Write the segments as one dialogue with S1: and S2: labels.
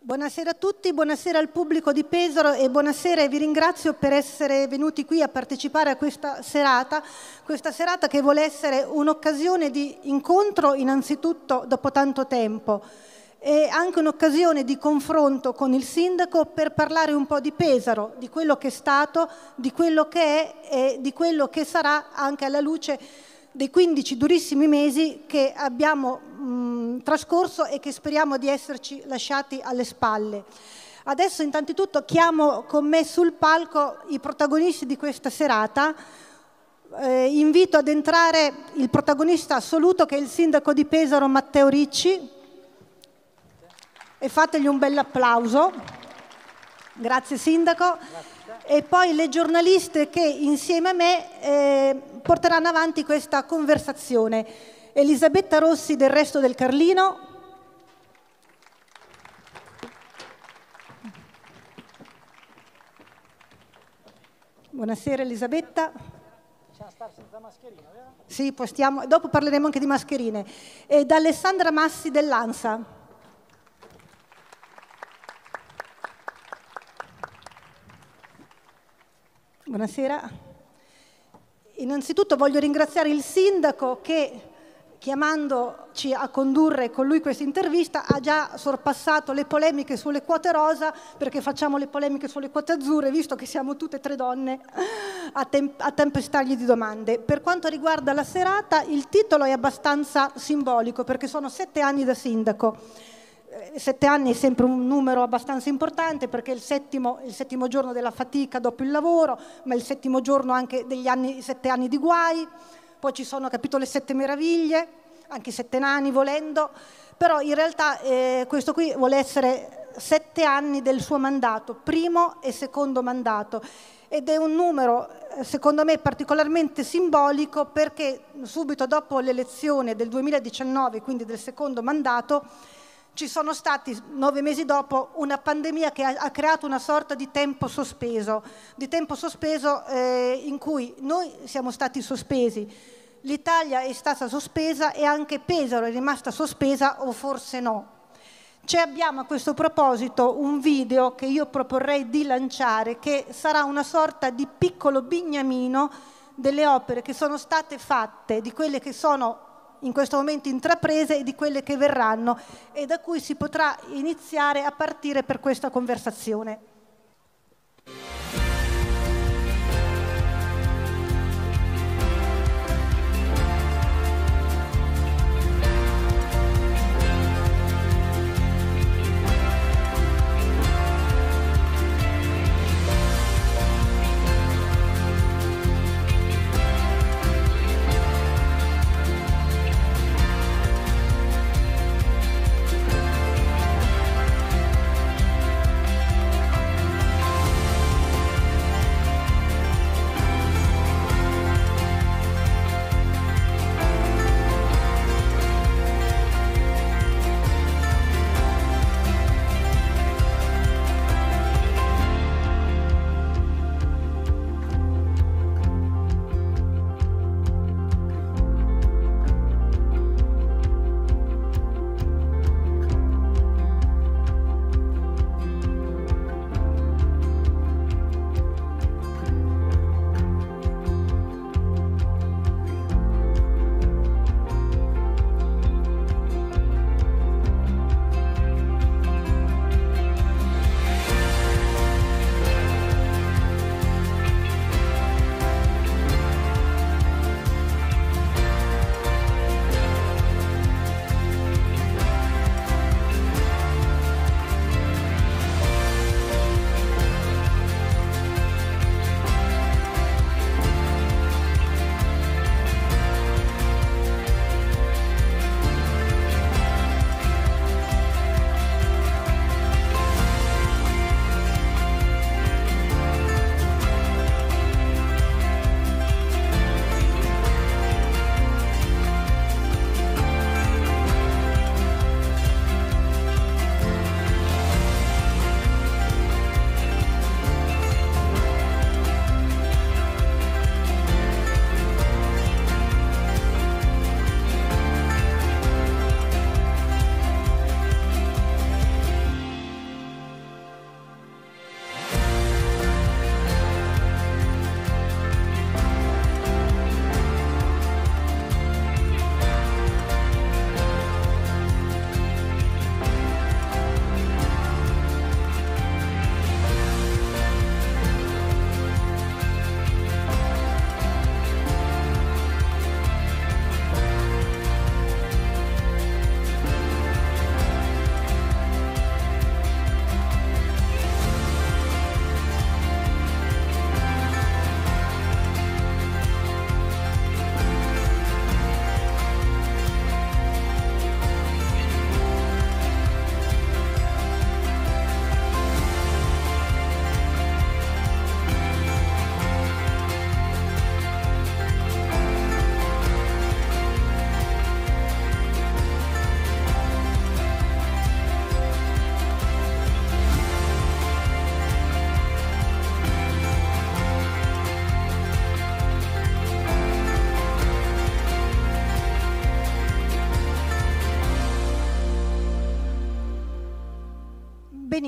S1: Buonasera a tutti, buonasera al pubblico di Pesaro e buonasera e vi ringrazio per essere venuti qui a partecipare a questa serata, questa serata che vuole essere un'occasione di incontro innanzitutto dopo tanto tempo e anche un'occasione di confronto con il sindaco per parlare un po' di Pesaro, di quello che è stato, di quello che è e di quello che sarà anche alla luce dei 15 durissimi mesi che abbiamo mh, mm, trascorso e che speriamo di esserci lasciati alle spalle. Adesso intanto chiamo con me sul palco i protagonisti di questa serata. Eh, invito ad entrare il protagonista assoluto che è il sindaco di Pesaro Matteo Ricci e fategli un bel applauso. Grazie sindaco. Grazie. E poi le giornaliste che insieme a me eh, porteranno avanti questa conversazione. Elisabetta Rossi del Resto del Carlino. Buonasera Elisabetta. Sì, stiamo, dopo parleremo anche di mascherine. E da Alessandra Massi dell'ANSA. Buonasera. Innanzitutto voglio ringraziare il sindaco che chiamandoci a condurre con lui questa intervista ha già sorpassato le polemiche sulle quote rosa perché facciamo le polemiche sulle quote azzurre visto che siamo tutte e tre donne a, temp a tempestargli di domande. Per quanto riguarda la serata il titolo è abbastanza simbolico perché sono sette anni da sindaco eh, sette anni è sempre un numero abbastanza importante perché è il settimo, il settimo giorno della fatica dopo il lavoro, ma è il settimo giorno anche degli anni, sette anni di guai, poi ci sono capito le sette meraviglie, anche i sette nani volendo, però in realtà eh, questo qui vuole essere sette anni del suo mandato, primo e secondo mandato ed è un numero eh, secondo me particolarmente simbolico perché subito dopo l'elezione del 2019, quindi del secondo mandato, ci sono stati nove mesi dopo una pandemia che ha, ha creato una sorta di tempo sospeso, di tempo sospeso eh, in cui noi siamo stati sospesi, l'Italia è stata sospesa e anche Pesaro è rimasta sospesa o forse no. Ci abbiamo a questo proposito un video che io proporrei di lanciare che sarà una sorta di piccolo bignamino delle opere che sono state fatte, di quelle che sono in questo momento intraprese e di quelle che verranno e da cui si potrà iniziare a partire per questa conversazione.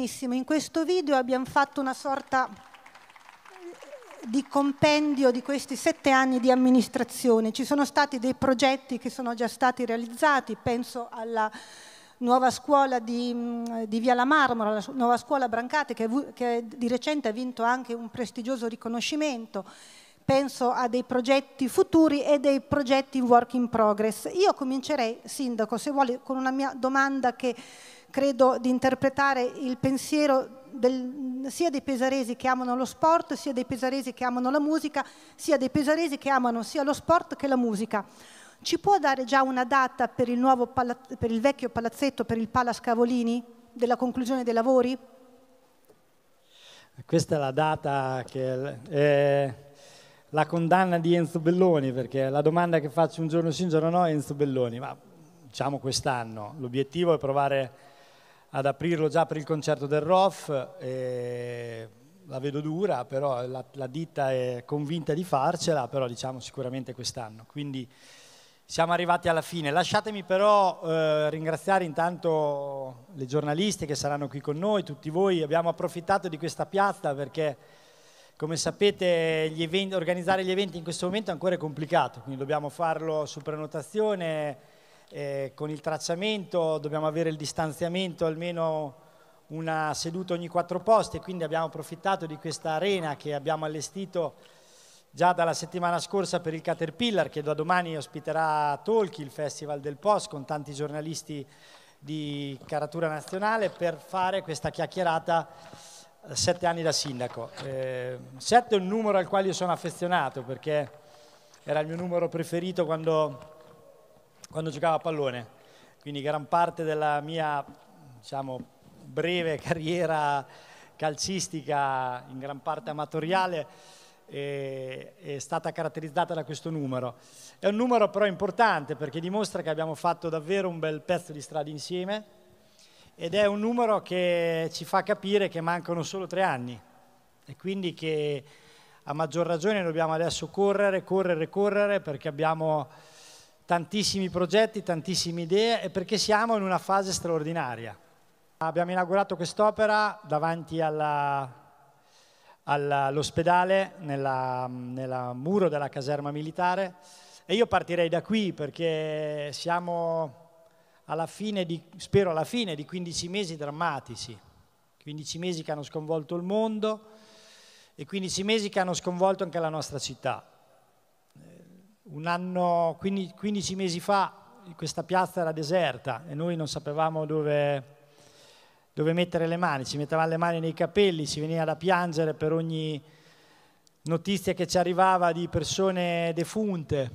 S1: benissimo, in questo video abbiamo fatto una sorta di compendio di questi sette anni di amministrazione. Ci sono stati dei progetti che sono già stati realizzati, penso alla nuova scuola di, mm, di Via la Marmora, la nuova scuola Brancate che, che di recente ha vinto anche un prestigioso riconoscimento penso a dei progetti futuri e dei progetti work in progress. Io comincerei, Sindaco, se vuole, con una mia domanda che credo di interpretare il pensiero del, sia dei pesaresi che amano lo sport, sia dei pesaresi che amano la musica, sia dei pesaresi che amano sia lo sport che la musica. Ci può dare già una data per il, pala, per il vecchio palazzetto, per il Pala Scavolini, della conclusione dei lavori?
S2: Questa è la data che... è la condanna di Enzo Belloni, perché la domanda che faccio un giorno sì, un giorno no è Enzo Belloni, ma diciamo quest'anno, l'obiettivo è provare ad aprirlo già per il concerto del ROF. E la vedo dura, però la, la, ditta è convinta di farcela, però diciamo sicuramente quest'anno. Quindi siamo arrivati alla fine. Lasciatemi però eh, ringraziare intanto le giornaliste che saranno qui con noi, tutti voi. Abbiamo approfittato di questa piazza perché, come sapete, gli eventi, organizzare gli eventi in questo momento è ancora complicato, quindi dobbiamo farlo su prenotazione eh, con il tracciamento dobbiamo avere il distanziamento almeno una seduta ogni quattro posti e quindi abbiamo approfittato di questa arena che abbiamo allestito già dalla settimana scorsa per il Caterpillar che da domani ospiterà Tolki, il Festival del Post con tanti giornalisti di caratura nazionale per fare questa chiacchierata eh, sette anni da sindaco. Eh, sette è un numero al quale io sono affezionato perché era il mio numero preferito quando quando giocavo a pallone. Quindi gran parte della mia diciamo, breve carriera calcistica, in gran parte amatoriale, è, eh, è stata caratterizzata da questo numero. È un numero però importante perché dimostra che abbiamo fatto davvero un bel pezzo di strada insieme ed è un numero che ci fa capire che mancano solo tre anni e quindi che a maggior ragione dobbiamo adesso correre, correre, correre perché abbiamo tantissimi progetti, tantissime idee e perché siamo in una fase straordinaria. Abbiamo inaugurato quest'opera davanti all'ospedale, all nel muro della caserma militare e io partirei da qui perché siamo alla fine di, spero alla fine di 15 mesi drammatici, 15 mesi che hanno sconvolto il mondo e 15 mesi che hanno sconvolto anche la nostra città un anno, 15 mesi fa questa piazza era deserta e noi non sapevamo dove, dove mettere le mani, ci mettevamo le mani nei capelli, si veniva da piangere per ogni notizia che ci arrivava di persone defunte,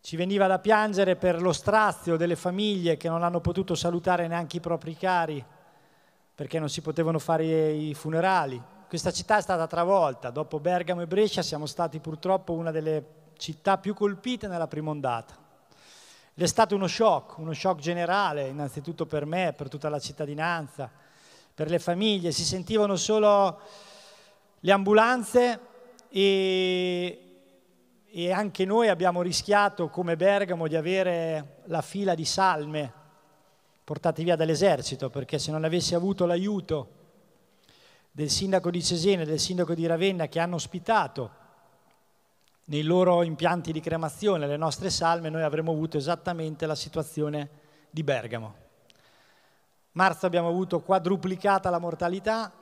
S2: ci veniva da piangere per lo strazio delle famiglie che non hanno potuto salutare neanche i propri cari perché non si potevano fare i funerali. Questa città è stata travolta, dopo Bergamo e Brescia siamo stati purtroppo una delle città più colpite nella prima ondata. Ed è stato uno shock, uno shock generale, innanzitutto per me, per tutta la cittadinanza, per le famiglie. Si sentivano solo le ambulanze e, e anche noi abbiamo rischiato, come Bergamo, di avere la fila di salme portate via dall'esercito, perché se non avessi avuto l'aiuto del sindaco di Cesena e del sindaco di Ravenna che hanno ospitato nei loro impianti di cremazione, le nostre salme, noi avremmo avuto esattamente la situazione di Bergamo. Marzo abbiamo avuto quadruplicata la mortalità,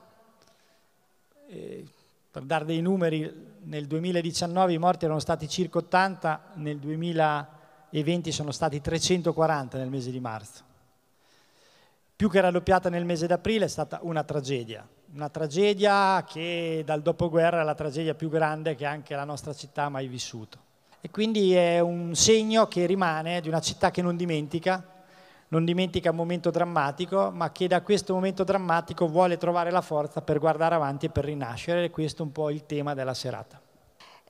S2: eh, per dare dei numeri, nel 2019 i morti erano stati circa 80, nel 2020 sono stati 340 nel mese di marzo. Più che raddoppiata nel mese d'aprile è stata una tragedia, una tragedia che dal dopoguerra è la tragedia più grande che anche la nostra città ha mai vissuto. E quindi è un segno che rimane di una città che non dimentica, non dimentica un momento drammatico, ma che da questo momento drammatico vuole trovare la forza per guardare avanti e per rinascere. E questo è un po' il tema della serata.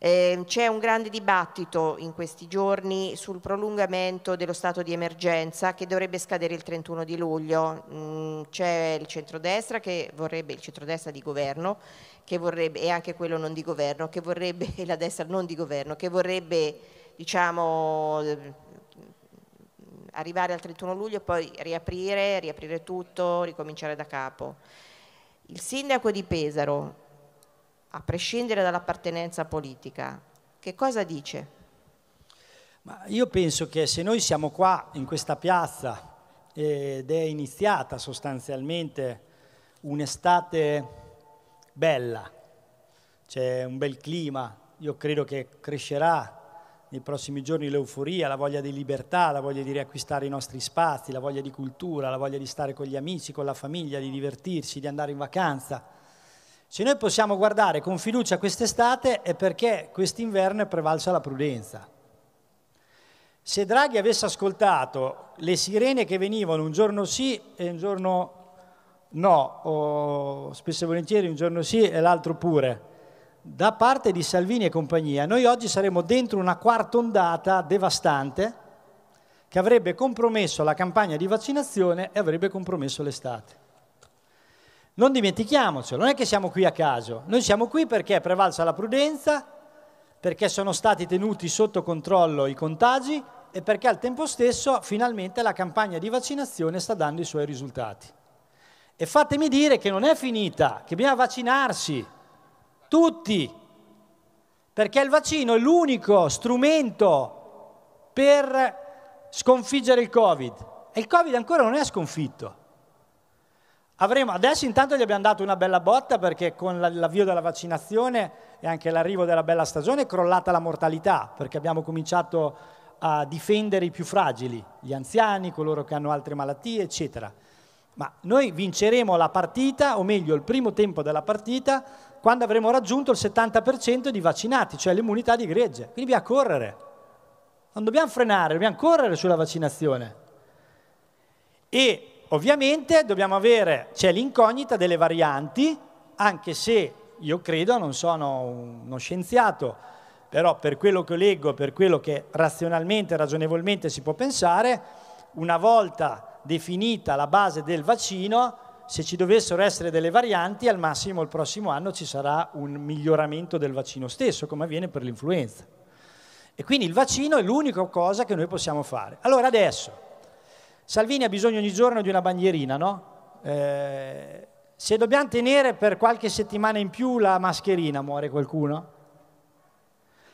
S1: Ehm, c'è un grande dibattito in questi giorni sul prolungamento dello stato di emergenza che dovrebbe scadere il 31 di luglio. Mm, c'è il centrodestra, vorrebbe, il centrodestra di governo vorrebbe, e anche quello non di governo, che vorrebbe, e la destra non di governo, che vorrebbe diciamo, eh, arrivare al 31 luglio e poi riaprire, riaprire tutto, ricominciare da capo. Il sindaco di Pesaro a prescindere dall'appartenenza politica, che cosa dice?
S2: Ma io penso che se noi siamo qua in questa piazza ed è iniziata sostanzialmente un'estate bella, c'è un bel clima, io credo che crescerà nei prossimi giorni l'euforia, la voglia di libertà, la voglia di riacquistare i nostri spazi, la voglia di cultura, la voglia di stare con gli amici, con la famiglia, di divertirsi, di andare in vacanza. Se noi possiamo guardare con fiducia quest'estate è perché quest'inverno è prevalsa la prudenza. Se Draghi avesse ascoltato le sirene che venivano un giorno sì e un giorno no, o spesso e volentieri un giorno sì e l'altro pure, da parte di Salvini e compagnia, noi oggi saremmo dentro una quarta ondata devastante che avrebbe compromesso la campagna di vaccinazione e avrebbe compromesso l'estate. Non dimentichiamocelo, non è che siamo qui a caso, noi siamo qui perché è prevalsa la prudenza, perché sono stati tenuti sotto controllo i contagi e perché al tempo stesso finalmente la campagna di vaccinazione sta dando i suoi risultati. E fatemi dire che non è finita, che bisogna vaccinarsi, tutti, perché il vaccino è l'unico strumento per sconfiggere il Covid. E il Covid ancora non è sconfitto. Avremo, adesso intanto gli abbiamo dato una bella botta perché con l'avvio della vaccinazione e anche l'arrivo della bella stagione è crollata la mortalità perché abbiamo cominciato a difendere i più fragili, gli anziani, coloro che hanno altre malattie, eccetera. Ma noi vinceremo la partita, o meglio il primo tempo della partita, quando avremo raggiunto il 70% di vaccinati, cioè l'immunità di gregge. Quindi dobbiamo correre. Non dobbiamo frenare, dobbiamo correre sulla vaccinazione. E Ovviamente dobbiamo avere, c'è l'incognita delle varianti, anche se io credo, non sono uno scienziato, però per quello che leggo, per quello che razionalmente, ragionevolmente si può pensare, una volta definita la base del vaccino, se ci dovessero essere delle varianti, al massimo il prossimo anno ci sarà un miglioramento del vaccino stesso, come avviene per l'influenza. E quindi il vaccino è l'unica cosa che noi possiamo fare. Allora adesso, Salvini ha bisogno ogni giorno di una bandierina, no? Eh, se dobbiamo tenere per qualche settimana in più la mascherina, muore qualcuno?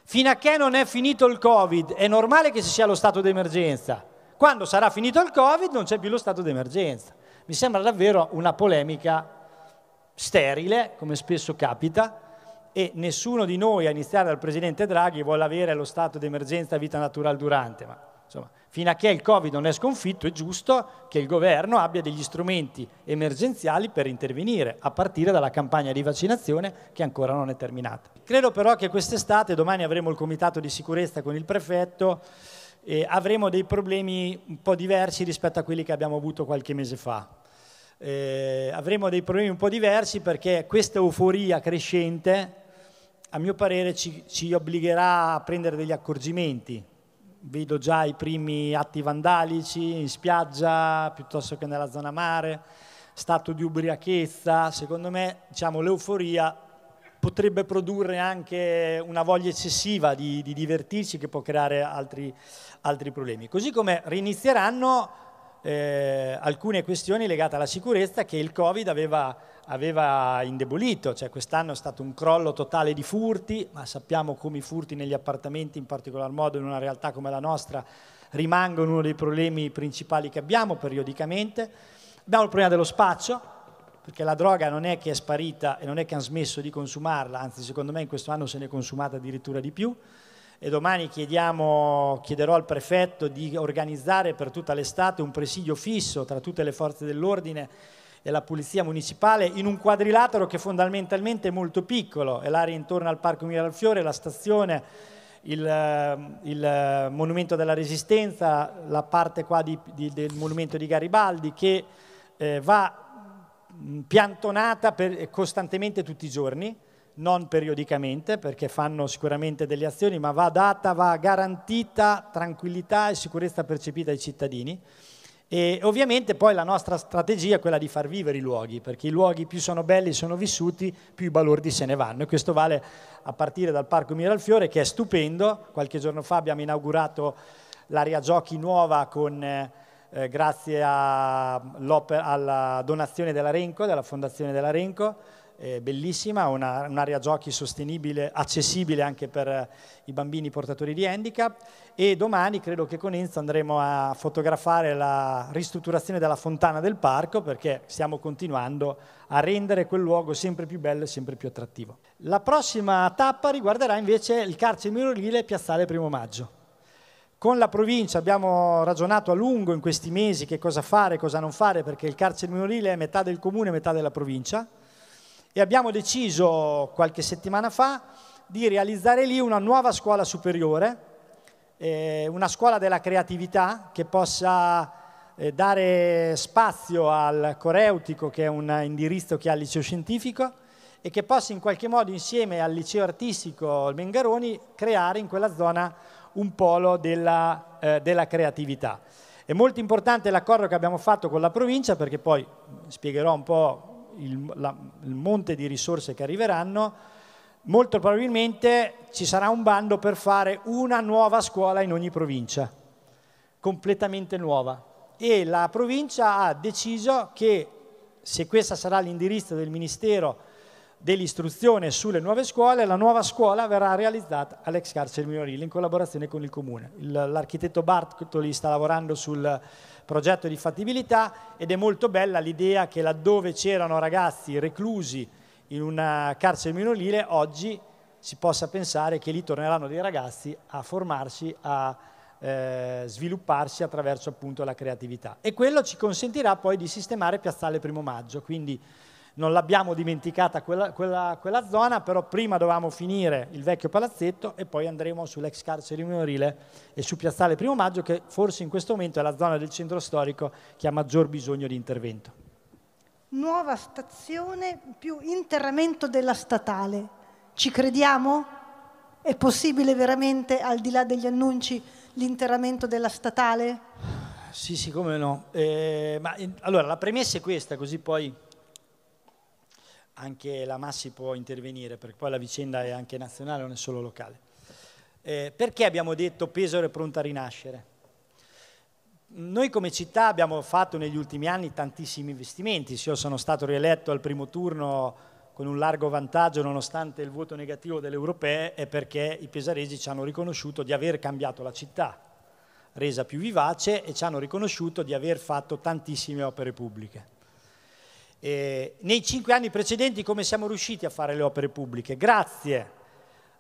S2: Fino a che non è finito il Covid, è normale che ci sia lo stato d'emergenza. Quando sarà finito il Covid non c'è più lo stato d'emergenza. Mi sembra davvero una polemica sterile, come spesso capita, e nessuno di noi, a iniziare dal Presidente Draghi, vuole avere lo stato d'emergenza vita natural durante, ma Insomma, fino a che il Covid non è sconfitto è giusto che il governo abbia degli strumenti emergenziali per intervenire, a partire dalla campagna di vaccinazione che ancora non è terminata. Credo però che quest'estate, domani avremo il comitato di sicurezza con il prefetto, e avremo dei problemi un po' diversi rispetto a quelli che abbiamo avuto qualche mese fa. Eh, avremo dei problemi un po' diversi perché questa euforia crescente, a mio parere, ci, ci obbligherà a prendere degli accorgimenti vedo già i primi atti vandalici in spiaggia piuttosto che nella zona mare, stato di ubriachezza, secondo me diciamo, l'euforia potrebbe produrre anche una voglia eccessiva di, di divertirsi che può creare altri, altri problemi. Così come rinizieranno eh, alcune questioni legate alla sicurezza che il Covid aveva aveva indebolito, cioè quest'anno è stato un crollo totale di furti, ma sappiamo come i furti negli appartamenti, in particolar modo in una realtà come la nostra, rimangono uno dei problemi principali che abbiamo periodicamente. Abbiamo il problema dello spaccio, perché la droga non è che è sparita e non è che hanno smesso di consumarla, anzi secondo me in questo anno se ne è consumata addirittura di più e domani chiederò al prefetto di organizzare per tutta l'estate un presidio fisso tra tutte le forze dell'ordine della Polizia Municipale in un quadrilatero che fondamentalmente è molto piccolo, è l'area intorno al Parco Miralfiore, la stazione, il, eh, il, eh, Monumento della Resistenza, la parte qua di, di, del Monumento di Garibaldi che eh, va mm, piantonata per, eh, costantemente tutti i giorni, non periodicamente perché fanno sicuramente delle azioni, ma va data, va garantita tranquillità e sicurezza percepita ai cittadini. E ovviamente poi la nostra strategia è quella di far vivere i luoghi, perché i luoghi più sono belli, e sono vissuti, più i balordi se ne vanno. E questo vale a partire dal Parco Miralfiore, che è stupendo. Qualche giorno fa abbiamo inaugurato l'area giochi nuova con, eh, grazie alla donazione della Renco, della Fondazione della Renco eh, bellissima, una, un'area giochi sostenibile, accessibile anche per eh, i bambini portatori di handicap e domani credo che con Enzo andremo a fotografare la ristrutturazione della fontana del parco perché stiamo continuando a rendere quel luogo sempre più bello e sempre più attrattivo. La prossima tappa riguarderà invece il carcere minorile Piazzale Primo Maggio. Con la provincia abbiamo ragionato a lungo in questi mesi che cosa fare, cosa non fare, perché il carcere minorile è metà del comune e metà della provincia e abbiamo deciso qualche settimana fa di realizzare lì una nuova scuola superiore, eh, una scuola della creatività che possa eh, dare spazio al coreutico, che è un indirizzo che ha il liceo scientifico, e che possa in qualche modo insieme al liceo artistico Mengaroni creare in quella zona un polo della, eh, della creatività. È molto importante l'accordo che abbiamo fatto con la provincia perché poi spiegherò un po' il, la, il monte di risorse che arriveranno, molto probabilmente ci sarà un bando per fare una nuova scuola in ogni provincia, completamente nuova. E la provincia ha deciso che se questo sarà l'indirizzo del Ministero dell'Istruzione sulle nuove scuole, la nuova scuola verrà realizzata all'ex carcere minorile in collaborazione con il Comune. L'architetto Bartoli sta lavorando sul progetto di fattibilità ed è molto bella l'idea che laddove c'erano ragazzi reclusi in una carcere minorile, oggi si possa pensare che lì torneranno dei ragazzi a formarsi, a eh, svilupparsi attraverso appunto la creatività. E quello ci consentirà poi di sistemare Piazzale Primo Maggio, quindi non l'abbiamo dimenticata quella, quella, quella, zona, però prima dovevamo finire il vecchio palazzetto e poi andremo sull'ex carcere minorile e su Piazzale Primo Maggio, che forse in questo momento è la zona del centro storico che ha maggior bisogno di intervento.
S1: Nuova stazione più interramento della statale. Ci crediamo? È possibile veramente, al di là degli annunci, l'interramento della statale?
S2: Sì, sì, come no. Eh, ma, eh, allora, la premessa è questa, così poi anche la Massi può intervenire, perché poi la vicenda è anche nazionale, non è solo locale. Eh, perché abbiamo detto Pesaro è pronta a rinascere? Noi come città abbiamo fatto negli ultimi anni tantissimi investimenti, io sono stato rieletto al primo turno con un largo vantaggio nonostante il voto negativo delle europee è perché i pesaresi ci hanno riconosciuto di aver cambiato la città, resa più vivace e ci hanno riconosciuto di aver fatto tantissime opere pubbliche. Eh, nei cinque anni precedenti come siamo riusciti a fare le opere pubbliche? Grazie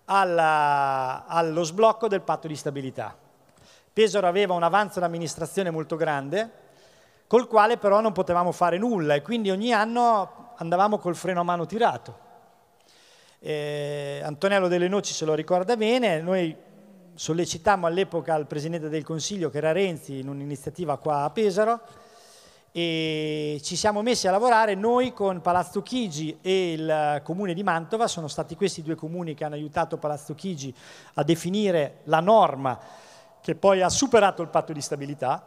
S2: alla, allo sblocco del patto di stabilità. Pesaro aveva un avanzo d'amministrazione molto grande, col quale però non potevamo fare nulla e quindi ogni anno andavamo col freno a mano tirato. Eh, Antonello Delle Noci se lo ricorda bene, noi sollecitammo all'epoca il Presidente del Consiglio, che era Renzi, in un'iniziativa qua a Pesaro, e ci siamo messi a lavorare noi con Palazzo Chigi e il comune di Mantova, sono stati questi due comuni che hanno aiutato Palazzo Chigi a definire la norma che poi ha superato il patto di stabilità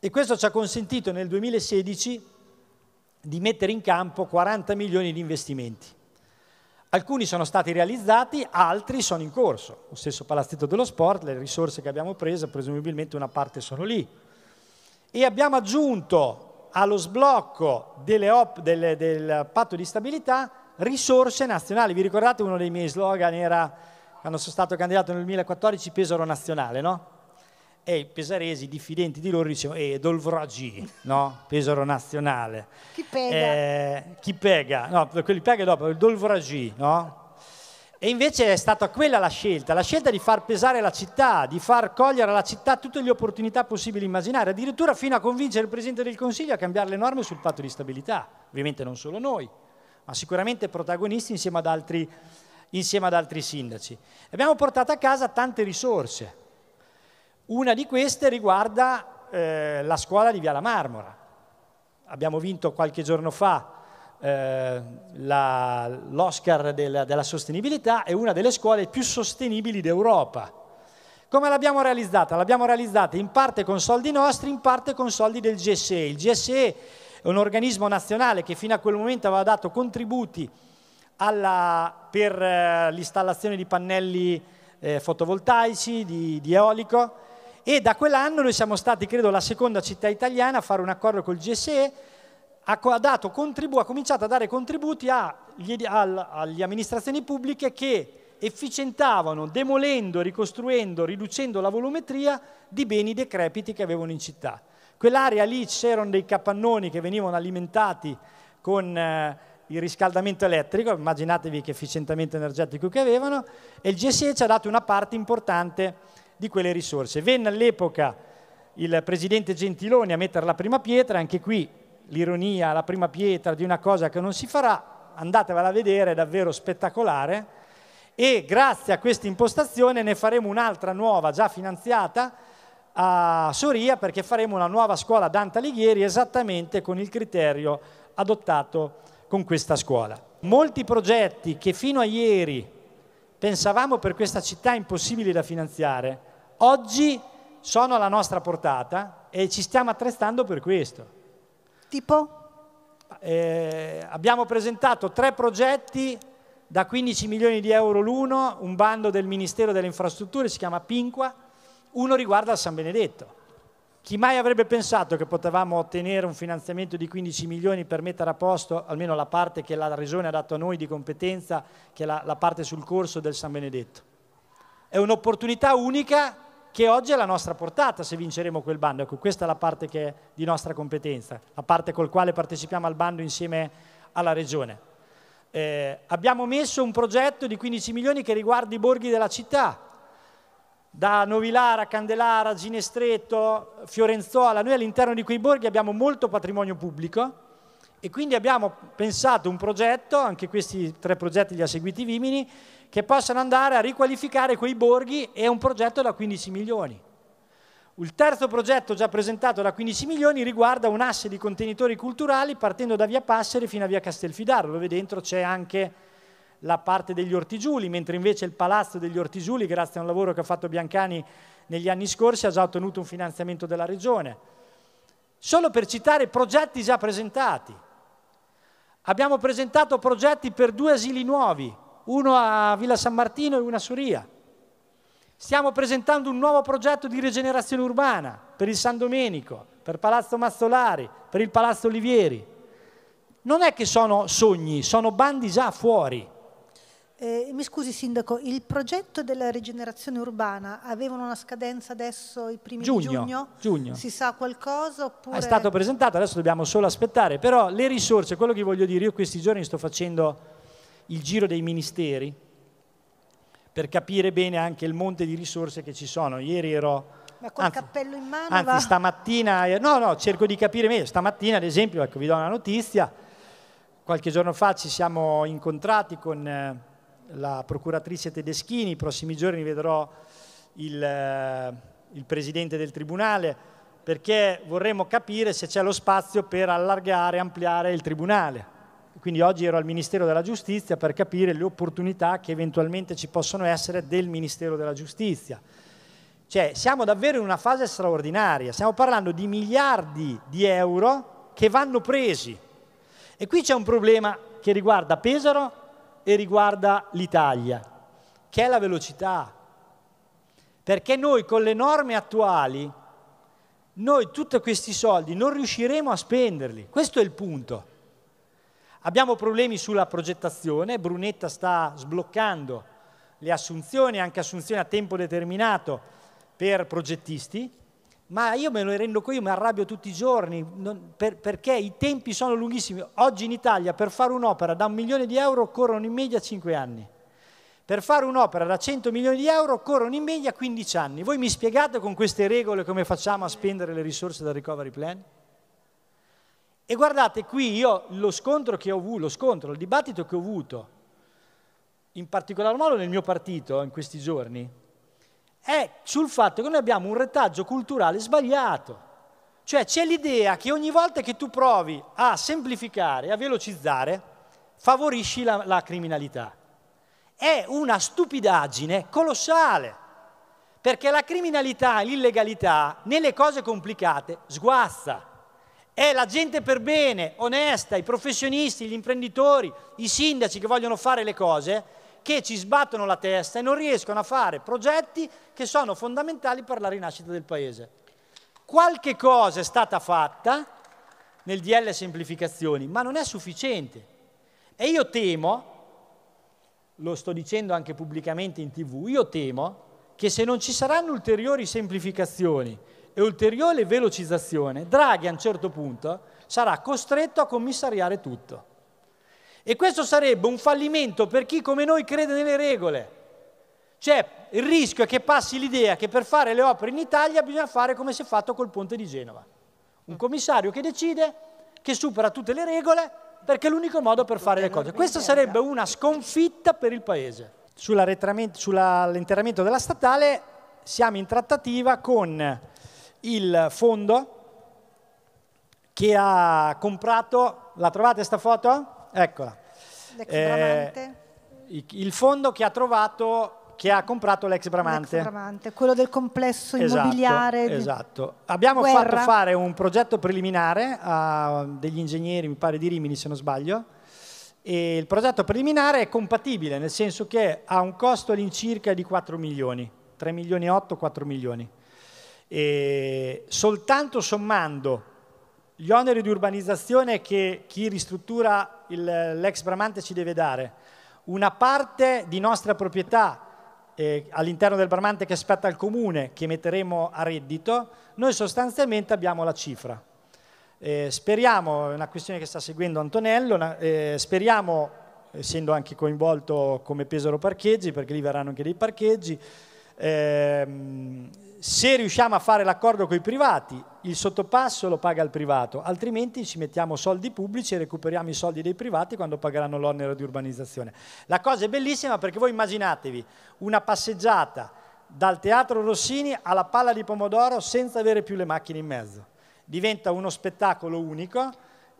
S2: e questo ci ha consentito nel 2016 di mettere in campo 40 milioni di investimenti. Alcuni sono stati realizzati, altri sono in corso. Lo stesso Palazzetto dello Sport, le risorse che abbiamo preso, presumibilmente una parte sono lì, e abbiamo aggiunto allo sblocco op, del, del patto di stabilità risorse nazionali. Vi ricordate uno dei miei slogan era quando sono stato candidato nel 2014 Pesaro Nazionale, no? e i pesaresi diffidenti di loro dicevano eh, Dolvragi, no? Pesaro nazionale chi pega? Eh, chi pega? no, quelli pega dopo, Dolvragi no? E invece è stata quella la scelta, la scelta di far pesare la città, di far cogliere alla città tutte le opportunità possibili immaginare, addirittura fino a convincere il Presidente del Consiglio a cambiare le norme sul patto di stabilità. Ovviamente non solo noi, ma sicuramente protagonisti insieme ad altri, insieme ad altri sindaci. Abbiamo portato a casa tante risorse. Una di queste riguarda eh, la scuola di Via la Marmora. Abbiamo vinto qualche giorno fa eh, l'Oscar della, della sostenibilità è una delle scuole più sostenibili d'Europa. Come l'abbiamo realizzata? L'abbiamo realizzata in parte con soldi nostri, in parte con soldi del GSE. Il GSE è un organismo nazionale che fino a quel momento aveva dato contributi alla, per eh, l'installazione di pannelli eh, fotovoltaici, di, di eolico e da quell'anno noi siamo stati, credo, la seconda città italiana a fare un accordo col GSE ha, contribu- ha cominciato a dare contributi agli, alle amministrazioni pubbliche che efficientavano demolendo, ricostruendo, riducendo la volumetria di beni decrepiti che avevano in città. Quell'area lì c'erano dei capannoni che venivano alimentati con eh, il riscaldamento elettrico, immaginatevi che efficientamento energetico che avevano, e il GSE ci ha dato una parte importante di quelle risorse. Venne all'epoca il presidente Gentiloni a mettere la prima pietra, anche qui l'ironia, la prima pietra di una cosa che non si farà, andatevela a vedere, è davvero spettacolare e grazie a questa impostazione ne faremo un'altra nuova già finanziata a Soria perché faremo una nuova scuola Dante Alighieri esattamente con il criterio adottato con questa scuola. Molti progetti che fino a ieri pensavamo per questa città impossibili da finanziare, oggi sono alla nostra portata e ci stiamo attrezzando per questo. Tipo? Eh, abbiamo presentato tre progetti da 15 milioni di euro l'uno, un bando del Ministero delle Infrastrutture, si chiama Pinqua, uno riguarda il San Benedetto. Chi mai avrebbe pensato che potevamo ottenere un finanziamento di 15 milioni per mettere a posto almeno la parte che la Regione ha dato a noi di competenza, che è la, la parte sul corso del San Benedetto? È un'opportunità unica che oggi è la nostra portata se vinceremo quel bando. Ecco, questa è la parte che è di nostra competenza, la parte col quale partecipiamo al bando insieme alla Regione. Eh, abbiamo messo un progetto di 15 milioni che riguarda i borghi della città, da Novilara, Candelara, Ginestretto, Fiorenzuola. Noi all'interno di quei borghi abbiamo molto patrimonio pubblico e quindi abbiamo pensato un progetto, anche questi tre progetti li ha seguiti Vimini, che possano andare a riqualificare quei borghi e un progetto da 15 milioni. Il terzo progetto già presentato da 15 milioni riguarda un asse di contenitori culturali partendo da via Passeri fino a via Castelfidardo, dove dentro c'è anche la parte degli ortigiuli, mentre invece il palazzo degli ortigiuli, grazie a un lavoro che ha fatto Biancani negli anni scorsi, ha già ottenuto un finanziamento della regione. Solo per citare progetti già presentati. Abbiamo presentato progetti per due asili nuovi, uno a Villa San Martino e una a Suria. Stiamo presentando un nuovo progetto di rigenerazione urbana per il San Domenico, per Palazzo Mazzolari, per il Palazzo Olivieri. Non è che sono sogni, sono bandi già fuori.
S1: Eh, mi scusi Sindaco, il progetto della rigenerazione urbana aveva una scadenza adesso i primi giugno, di giugno? Giugno. Si sa qualcosa oppure... È stato
S2: presentato, adesso dobbiamo solo aspettare, però le risorse, quello che voglio dire, io questi giorni sto facendo il giro dei ministeri per capire bene anche il monte di risorse che ci sono. Ieri ero...
S1: Ma col anzi, cappello in mano? Anzi, va.
S2: stamattina... No, no, cerco di capire meglio. Stamattina, ad esempio, ecco, vi do una notizia. Qualche giorno fa ci siamo incontrati con eh, la procuratrice Tedeschini, i prossimi giorni vedrò il, eh, il presidente del tribunale, perché vorremmo capire se c'è lo spazio per allargare, ampliare il tribunale quindi oggi ero al Ministero della Giustizia per capire le opportunità che eventualmente ci possono essere del Ministero della Giustizia. Cioè, siamo davvero in una fase straordinaria, stiamo parlando di miliardi di euro che vanno presi. E qui c'è un problema che riguarda Pesaro e riguarda l'Italia, che è la velocità. Perché noi con le norme attuali, noi tutti questi soldi non riusciremo a spenderli. Questo è il punto. Abbiamo problemi sulla progettazione, Brunetta sta sbloccando le assunzioni, anche assunzioni a tempo determinato per progettisti, ma io me lo rendo qui, mi arrabbio tutti i giorni, non, per, perché i tempi sono lunghissimi. Oggi in Italia per fare un'opera da un milione di euro corrono in media 5 anni. Per fare un'opera da 100 milioni di euro corrono in media 15 anni. Voi mi spiegate con queste regole come facciamo a spendere le risorse del recovery plan? E guardate, qui io lo scontro che ho avuto, lo scontro, il dibattito che ho avuto, in particolar modo nel mio partito in questi giorni, è sul fatto che noi abbiamo un retaggio culturale sbagliato. Cioè c'è l'idea che ogni volta che tu provi a semplificare, a velocizzare, favorisci la, la criminalità. È una stupidaggine colossale, perché la criminalità e l'illegalità nelle cose complicate sguazza è la gente per bene, onesta, i professionisti, gli imprenditori, i sindaci che vogliono fare le cose, che ci sbattono la testa e non riescono a fare progetti che sono fondamentali per la rinascita del Paese. Qualche cosa è stata fatta nel DL semplificazioni, ma non è sufficiente. E io temo, lo sto dicendo anche pubblicamente in tv, io temo che se non ci saranno ulteriori semplificazioni e ulteriore velocizzazione, Draghi a un certo punto sarà costretto a commissariare tutto. E questo sarebbe un fallimento per chi come noi crede nelle regole. Cioè, il rischio è che passi l'idea che per fare le opere in Italia bisogna fare come si è fatto col ponte di Genova. Un commissario che decide, che supera tutte le regole, perché è l'unico modo per fare le cose. Questa sarebbe una sconfitta per il Paese. Sull'interramento della statale siamo in trattativa con il fondo che ha comprato, la trovate questa foto? Eccola.
S1: L'ex Eh,
S2: il fondo che ha trovato che ha comprato l'ex Bramante.
S1: Bramante. quello del complesso esatto, immobiliare. Esatto. esatto.
S2: Abbiamo guerra. fatto fare un progetto preliminare a degli ingegneri, mi pare di Rimini se non sbaglio, e il progetto preliminare è compatibile, nel senso che ha un costo all'incirca di 4 milioni, 3 milioni e 8, 4 milioni. E soltanto sommando gli oneri di urbanizzazione che chi ristruttura l'ex Bramante ci deve dare, una parte di nostra proprietà eh, all'interno del Bramante che aspetta al comune, che metteremo a reddito, noi sostanzialmente abbiamo la cifra. Eh, speriamo, è una questione che sta seguendo Antonello, eh, speriamo, essendo anche coinvolto come Pesaro Parcheggi, perché lì verranno anche dei parcheggi, ehm, se riusciamo a fare l'accordo con i privati, il sottopasso lo paga il privato, altrimenti ci mettiamo soldi pubblici e recuperiamo i soldi dei privati quando pagheranno l'onere di urbanizzazione. La cosa è bellissima perché voi immaginatevi una passeggiata dal teatro Rossini alla palla di pomodoro senza avere più le macchine in mezzo. Diventa uno spettacolo unico,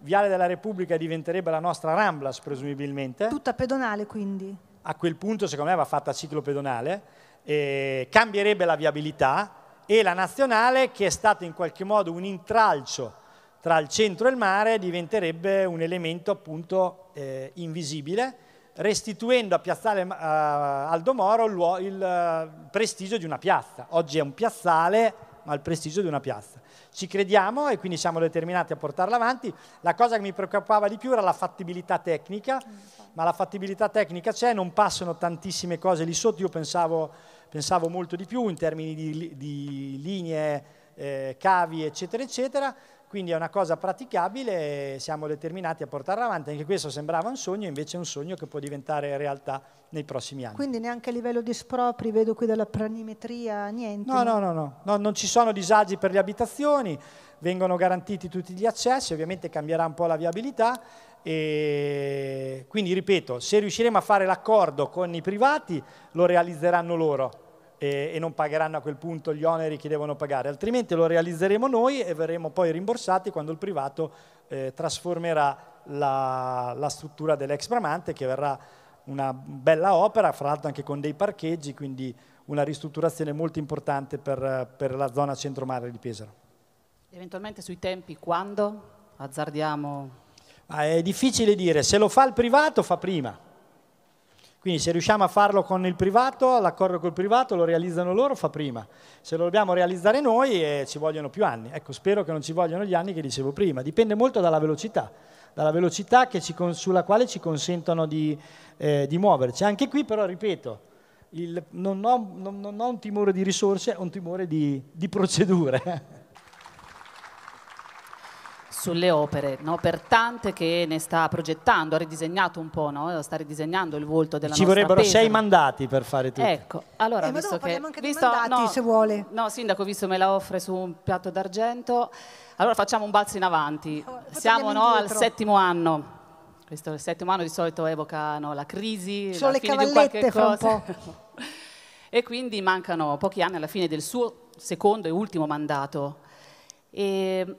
S2: Viale della Repubblica diventerebbe la nostra Ramblas presumibilmente. Tutta pedonale quindi. A quel punto secondo me va fatta ciclo pedonale eh, cambierebbe la viabilità e la nazionale che è stata in qualche modo un intralcio tra il centro e il mare diventerebbe un elemento appunto eh, invisibile restituendo a Piazzale eh, Aldo Moro il, il eh, prestigio di una piazza. Oggi è un piazzale ma il prestigio di una piazza. Ci crediamo e quindi siamo determinati a portarla avanti. La cosa che mi preoccupava di più era la fattibilità tecnica, ma la fattibilità tecnica c'è, non passano tantissime cose lì sotto. Io pensavo pensavo molto di più in termini di, di linee, eh, cavi, eccetera, eccetera. Quindi è una cosa praticabile, siamo determinati a portarla avanti. Anche questo sembrava un sogno, invece è un sogno che può diventare realtà nei prossimi anni.
S1: Quindi neanche a livello di spropri, vedo qui della planimetria, niente? No, no, no, no,
S2: no non ci sono disagi per le abitazioni, vengono garantiti tutti gli accessi, ovviamente cambierà un po' la viabilità. E quindi ripeto, se riusciremo a fare l'accordo con i privati lo realizzeranno loro, e, e, non pagheranno a quel punto gli oneri che devono pagare, altrimenti lo realizzeremo noi e verremo poi rimborsati quando il privato eh, trasformerà la, la struttura dell'ex Bramante che verrà una bella opera, fra l'altro anche con dei parcheggi, quindi una ristrutturazione molto importante per, per la zona centro mare di Pesaro. Eventualmente sui tempi, quando azzardiamo? Ah, è difficile dire, se lo fa il privato fa prima, quindi se riusciamo a farlo con il privato, l'accordo col privato lo realizzano loro, fa prima. Se lo dobbiamo realizzare noi eh, ci vogliono più anni. Ecco, spero che non ci vogliono gli anni che dicevo prima. Dipende molto dalla velocità, dalla velocità ci, sulla quale ci consentono di, eh, di, muoverci. Anche qui però, ripeto, il, non, ho, non, non, ho, un timore di risorse, ho un timore di, di procedure.
S3: sulle opere, no? per tante che ne sta progettando, ha ridisegnato un po', no? sta ridisegnando il volto della Ci nostra Ci vorrebbero Pesaro. sei
S2: mandati per fare tutto. Ecco,
S3: allora, eh, visto che, anche visto, mandati, no, se vuole. No, Sindaco, visto me la offre su un piatto d'argento, allora facciamo un balzo in avanti. Oh, Siamo no, al settimo anno. Questo il settimo anno di solito evoca la crisi, Sono la le fine cavallette fra un po'. e quindi mancano pochi anni alla fine del suo secondo e ultimo mandato. E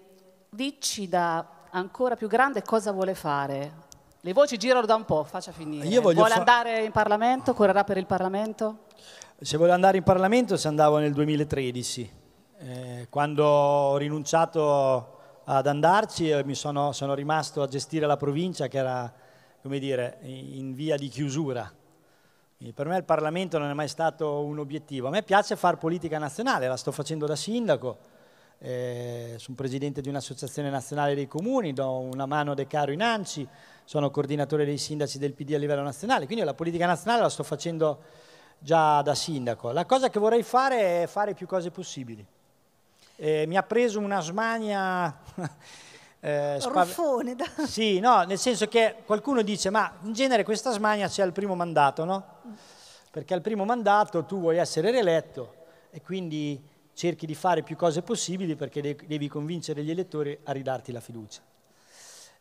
S3: Ricci da ancora più grande cosa vuole fare? Le voci girano da un po', faccia finire. vuole andare in Parlamento? Correrà per il Parlamento?
S2: Se vuole andare in Parlamento se andavo nel 2013, eh, quando ho rinunciato ad andarci eh, mi sono, sono, rimasto a gestire la provincia che era, come dire, in via di chiusura. Quindi per me il Parlamento non è mai stato un obiettivo. A me piace fare politica nazionale, la sto facendo da sindaco, eh, sono presidente di un'associazione nazionale dei comuni, do una mano a De Caro in Anci, sono coordinatore dei sindaci del PD a livello nazionale, quindi la politica nazionale la sto facendo già da sindaco. La cosa che vorrei fare è fare più cose possibili. Eh, mi ha preso una smania... eh, Ruffone, da... Sì, no, nel senso che qualcuno dice ma in genere questa smania c'è al primo mandato, no? Perché al primo mandato tu vuoi essere rieletto e quindi cerchi di fare più cose possibili perché devi convincere gli elettori a ridarti la fiducia.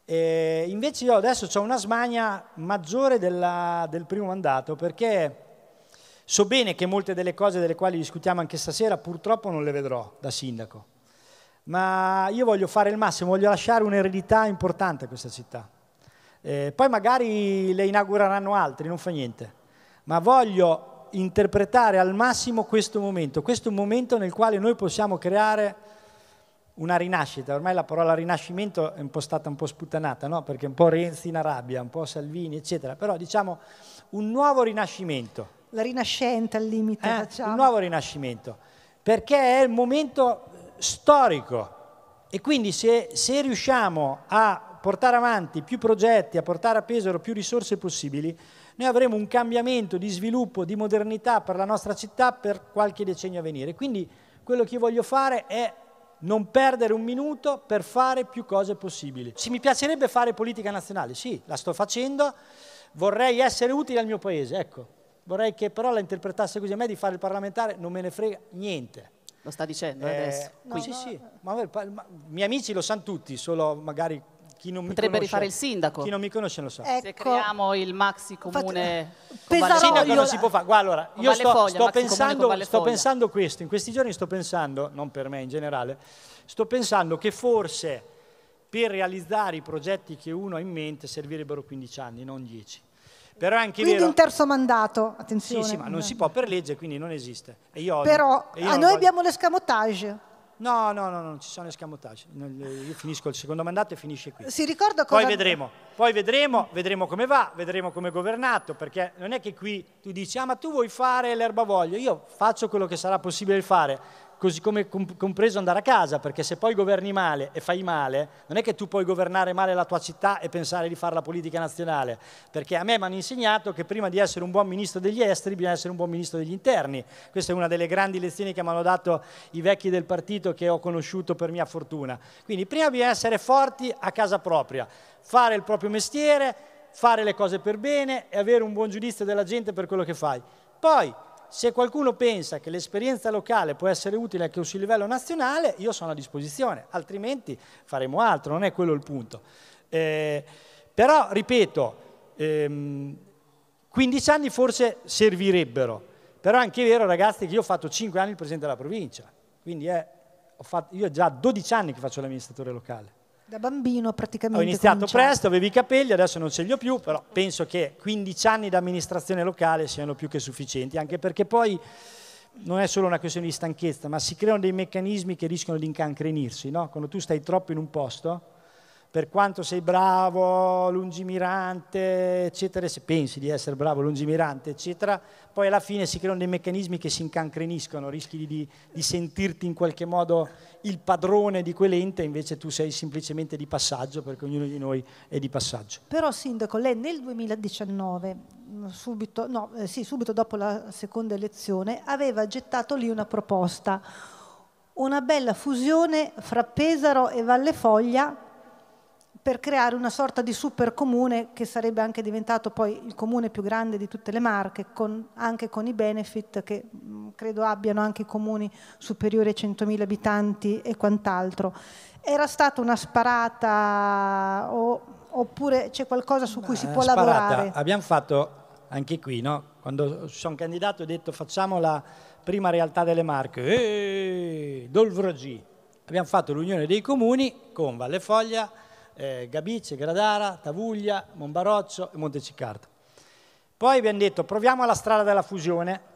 S2: E invece io adesso ho una smania maggiore della, del primo mandato perché so bene che molte delle cose delle quali discutiamo anche stasera purtroppo non le vedrò da sindaco, ma io voglio fare il massimo, voglio lasciare un'eredità importante a questa città. Eh, poi magari le inaugureranno altri, non fa niente, ma voglio interpretare al massimo questo momento, questo momento nel quale noi possiamo creare una rinascita. Ormai la parola rinascimento è un po' stata un po' sputtanata, no? perché un po' Renzi in Arabia, un po' Salvini, eccetera, però diciamo un nuovo rinascimento. La rinascente al limite, eh, facciamo. Un nuovo rinascimento, perché è il momento storico e quindi se, se riusciamo a portare avanti più progetti, a portare a Pesaro più risorse possibili, noi avremo un cambiamento di sviluppo, di modernità per la nostra città per qualche decennio a venire. Quindi quello che io voglio fare è non perdere un minuto per fare più cose possibili. Ci mi piacerebbe fare politica nazionale, sì, la sto facendo, vorrei essere utile al mio paese, ecco. Vorrei che però la interpretasse così a me di fare il parlamentare, non me ne frega niente. Lo sta dicendo eh, adesso? No, sì, no, sì, no. Ma, ma, ma, miei amici lo sanno tutti, solo magari Potrebbe rifare il sindaco. Chi non mi conosce non lo sa.
S3: Ecco. Se creiamo il maxi comune Fate... con eh, Il sindaco non si può
S2: fare. Guarda, allora, io sto, Foglia, sto, pensando, sto pensando questo, in questi giorni sto pensando, non per me in generale, sto pensando che forse per realizzare i progetti che uno ha in mente servirebbero 15 anni, non 10. Però anche quindi vero... un
S1: terzo mandato, attenzione. Sì, sì, ma non si
S2: può per legge, quindi non esiste. Però voglio... noi abbiamo
S1: l'escamotage. No, no, no,
S2: non ci sono escamotage. Io finisco il secondo mandato e finisce qui. Si ricorda cosa... Poi vedremo, poi vedremo, vedremo come va, vedremo come è governato, perché non è che qui tu dici, ah ma tu vuoi fare l'erbavoglio, io faccio quello che sarà possibile fare, così come compreso andare a casa, perché se poi governi male e fai male, non è che tu puoi governare male la tua città e pensare di fare la politica nazionale, perché a me mi hanno insegnato che prima di essere un buon ministro degli esteri bisogna essere un buon ministro degli interni. Questa è una delle grandi lezioni che mi hanno dato i vecchi del partito che ho conosciuto per mia fortuna. Quindi prima bisogna essere forti a casa propria, fare il proprio mestiere, fare le cose per bene e avere un buon giudizio della gente per quello che fai. Poi se qualcuno pensa che l'esperienza locale può essere utile anche sul livello nazionale, io sono a disposizione, altrimenti faremo altro, non è quello il punto. Eh, però, ripeto, ehm, 15 anni forse servirebbero, però è anche vero ragazzi che io ho fatto 5 anni il presidente della provincia, quindi è, fatto, io ho già 12 anni che faccio l'amministratore locale.
S1: Da bambino praticamente. Ho iniziato cominciato. presto,
S2: avevi i capelli, adesso non ce li ho più, però penso che 15 anni di amministrazione locale siano più che sufficienti, anche perché poi non è solo una questione di stanchezza, ma si creano dei meccanismi che rischiano di incancrenirsi, no? Quando tu stai troppo in un posto per quanto sei bravo, lungimirante, eccetera, se pensi di essere bravo, lungimirante, eccetera, poi alla fine si creano dei meccanismi che si incancreniscono, rischi di, di sentirti in qualche modo il padrone di quell'ente, invece tu sei semplicemente di passaggio, perché ognuno di noi è di passaggio.
S1: Però Sindaco, lei nel 2019, mm, subito, no, eh, sì, subito dopo la seconda elezione, aveva gettato lì una proposta, una bella fusione fra Pesaro e Valle Foglia per creare una sorta di super comune che sarebbe anche diventato poi il comune più grande di tutte le Marche, con, anche con i benefit che mh, mm, credo abbiano anche i comuni superiori ai 100.000 abitanti e quant'altro. Era stata una sparata o, oppure c'è qualcosa su cui si può sparata. lavorare?
S2: Abbiamo fatto anche qui, no? quando sono candidato ho detto facciamo la prima realtà delle Marche, eeeh, Dolvrogì. Abbiamo fatto l'unione dei comuni con Valle Foglia, eh, Gabice, Gradara, Tavuglia, Monbaroccio e Monteciccardo. Poi abbiamo detto proviamo la strada della fusione.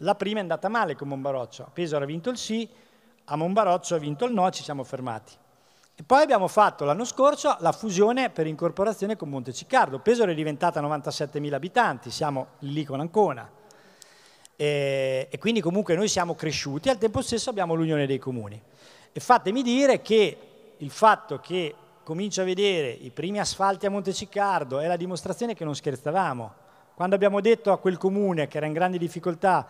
S2: La prima è andata male con Monbaroccio. A Pesaro ha vinto il sì, a Monbaroccio ha vinto il no, ci siamo fermati. E poi abbiamo fatto l'anno scorso la fusione per incorporazione con Monteciccardo. Pesaro è diventata 97.000 abitanti, siamo lì con Ancona. E, e quindi comunque noi siamo cresciuti e al tempo stesso abbiamo l'unione dei comuni. E fatemi dire che il fatto che comincio a vedere i primi asfalti a Monteciccardo, è la dimostrazione che non scherzavamo. Quando abbiamo detto a quel comune che era in grandi difficoltà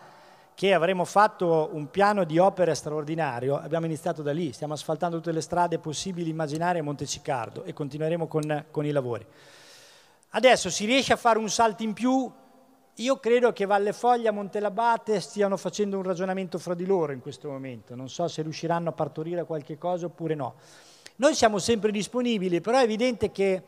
S2: che avremmo fatto un piano di opere straordinario, abbiamo iniziato da lì, stiamo asfaltando tutte le strade possibili immaginare a Monteciccardo e continueremo con, con, i lavori. Adesso si riesce a fare un salto in più? Io credo che Valle Foglia e Montelabate stiano facendo un ragionamento fra di loro in questo momento, non so se riusciranno a partorire qualche cosa oppure no. Noi siamo sempre disponibili, però è evidente che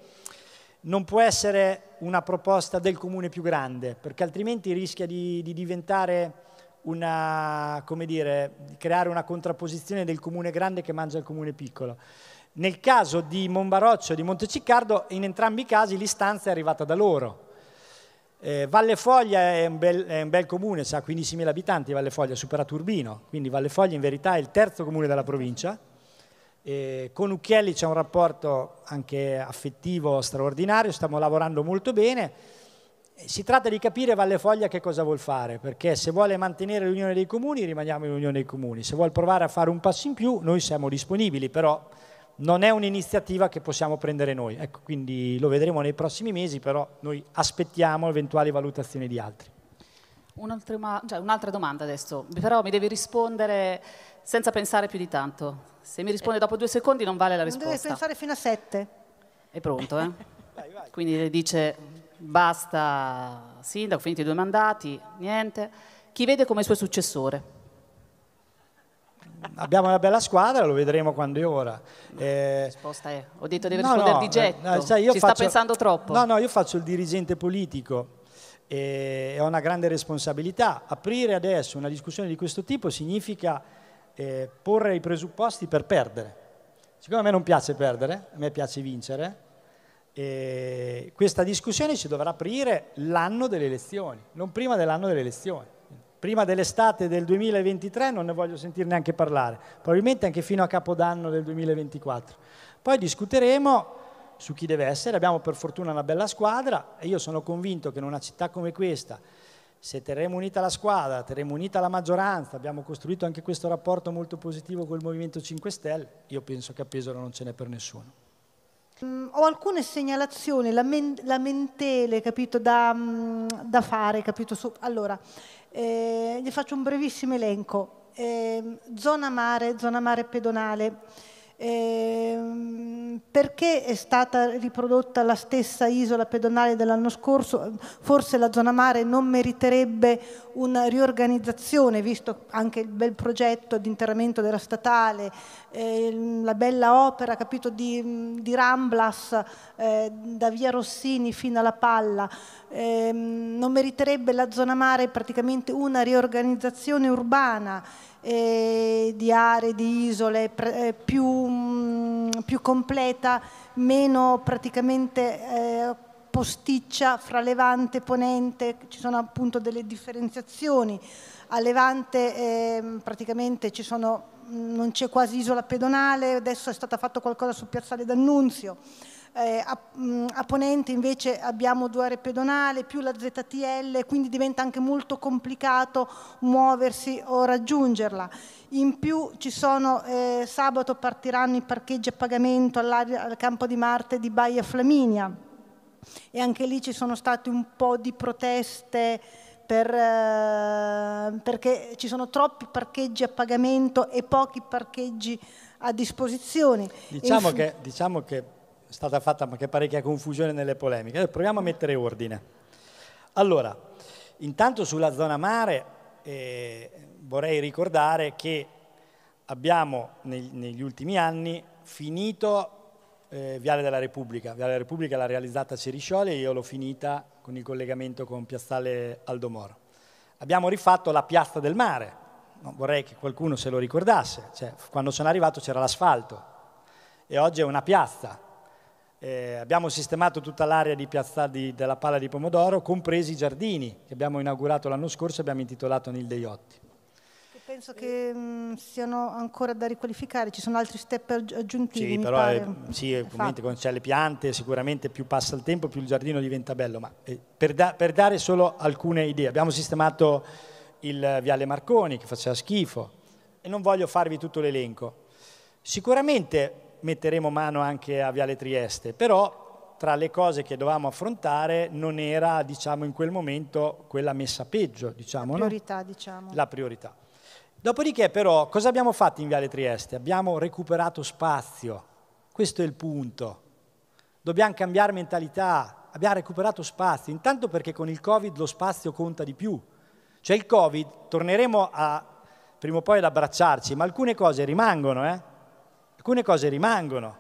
S2: non può essere una proposta del comune più grande, perché altrimenti rischia di, di diventare una, come dire, di creare una contrapposizione del comune grande che mangia il comune piccolo. Nel caso di Monbaroccio e di Monteciccardo, in entrambi i casi l'istanza è arrivata da loro. Eh, Valle Foglia è un, bel, è un bel comune, ha 15.000 abitanti Valle Foglia, supera Turbino, quindi Valle Foglia in verità è il terzo comune della provincia, e eh, con Ucchielli c'è un rapporto anche affettivo straordinario, stiamo lavorando molto bene. Eh, si tratta di capire Valle Foglia che cosa vuol fare, perché se vuole mantenere l'Unione dei Comuni rimaniamo in Unione dei Comuni, se vuole provare a fare un passo in più noi siamo disponibili, però non è un'iniziativa che possiamo prendere noi. Ecco, quindi lo vedremo nei prossimi mesi, però noi aspettiamo eventuali valutazioni di altri.
S3: Un'altra, cioè, un'altra domanda adesso, però mi devi rispondere senza pensare più di tanto. Se mi risponde dopo due secondi non vale la non risposta. Deve pensare
S1: fino a sette.
S3: È pronto, eh? Quindi dice basta sindaco, finiti i due mandati, niente. Chi vede come suo successore?
S2: Mm, abbiamo una bella squadra, lo vedremo quando è ora. Eh, risposta è, ho detto deve no, rispondere no, di getto, no, eh, sai, io ci faccio, sta pensando troppo. No, no, io faccio il dirigente politico e eh, ho una grande responsabilità. Aprire adesso una discussione di questo tipo significa eh, porre i presupposti per perdere. Siccome a me non piace perdere, a me piace vincere, eh, questa discussione ci dovrà aprire l'anno delle elezioni, non prima dell'anno delle elezioni. Prima dell'estate del 2023 non ne voglio sentire neanche parlare, probabilmente anche fino a capodanno del 2024. Poi discuteremo su chi deve essere, abbiamo per fortuna una bella squadra e io sono convinto che in una città come questa, se terremo unita la squadra, terremo unita la maggioranza, abbiamo costruito anche questo rapporto molto positivo col Movimento 5 Stelle, io penso che a Pesaro non ce n'è per nessuno.
S1: Mm, ho alcune segnalazioni, lamentele, capito, da, mm, da fare, capito? Allora, eh, gli faccio un brevissimo elenco. Eh, zona mare, zona mare pedonale, eh, perché è stata riprodotta la stessa isola pedonale dell'anno scorso? Forse la zona mare non meriterebbe una riorganizzazione, visto anche il bel progetto di interramento della statale, eh, la bella opera capito, di, di Ramblas eh, da via Rossini fino alla Palla. Ehm, non meriterebbe la zona mare praticamente una riorganizzazione urbana? eh, di aree, di isole, eh, più, mh, mm, più, completa, meno praticamente eh, posticcia fra Levante e Ponente, ci sono appunto delle differenziazioni. A Levante ehm, praticamente sono, mh, mm, non c'è quasi isola pedonale, adesso è stato fatto qualcosa su Piazzale D'Annunzio eh, a, mh, mm, a, ponente invece abbiamo due aree pedonali più la ZTL, quindi diventa anche molto complicato muoversi o raggiungerla. In più ci sono, eh, sabato partiranno i parcheggi a pagamento al campo di Marte di Baia Flaminia e anche lì ci sono state un po' di proteste per, eh, perché ci sono troppi parcheggi a pagamento e pochi parcheggi a
S2: disposizione. Diciamo, che, diciamo che è stata fatta anche parecchia confusione nelle polemiche. Proviamo a mettere ordine. Allora, intanto sulla zona mare eh, vorrei ricordare che abbiamo neg- negli ultimi anni finito eh, Viale della Repubblica. Viale della Repubblica l'ha realizzata Ceriscioli e io l'ho finita con il collegamento con Piazzale Aldomoro. Abbiamo rifatto la Piazza del Mare, no, vorrei che qualcuno se lo ricordasse, cioè, quando sono arrivato c'era l'asfalto e oggi è una piazza, eh, abbiamo sistemato tutta l'area di piazza della Pala di Pomodoro, compresi i giardini che abbiamo inaugurato l'anno scorso e abbiamo intitolato Nil Deiotti.
S1: Penso che mh, mm, siano ancora da riqualificare, ci sono altri step aggiuntivi. Sì, però eh,
S2: sì, ovviamente con c'è le piante sicuramente più passa il tempo più il giardino diventa bello, ma eh, per, da, per dare solo alcune idee, abbiamo sistemato il Viale Marconi che faceva schifo e non voglio farvi tutto l'elenco. Sicuramente metteremo mano anche a Viale Trieste, però tra le cose che dovevamo affrontare non era, diciamo, in quel momento quella messa peggio, diciamo, La priorità, no? diciamo. La priorità. Dopodiché però cosa abbiamo fatto in Viale Trieste? Abbiamo recuperato spazio, questo è il punto. Dobbiamo cambiare mentalità, abbiamo recuperato spazio, intanto perché con il Covid lo spazio conta di più. Cioè il Covid torneremo a, prima o poi ad abbracciarci, ma alcune cose rimangono, eh? Alcune cose rimangono.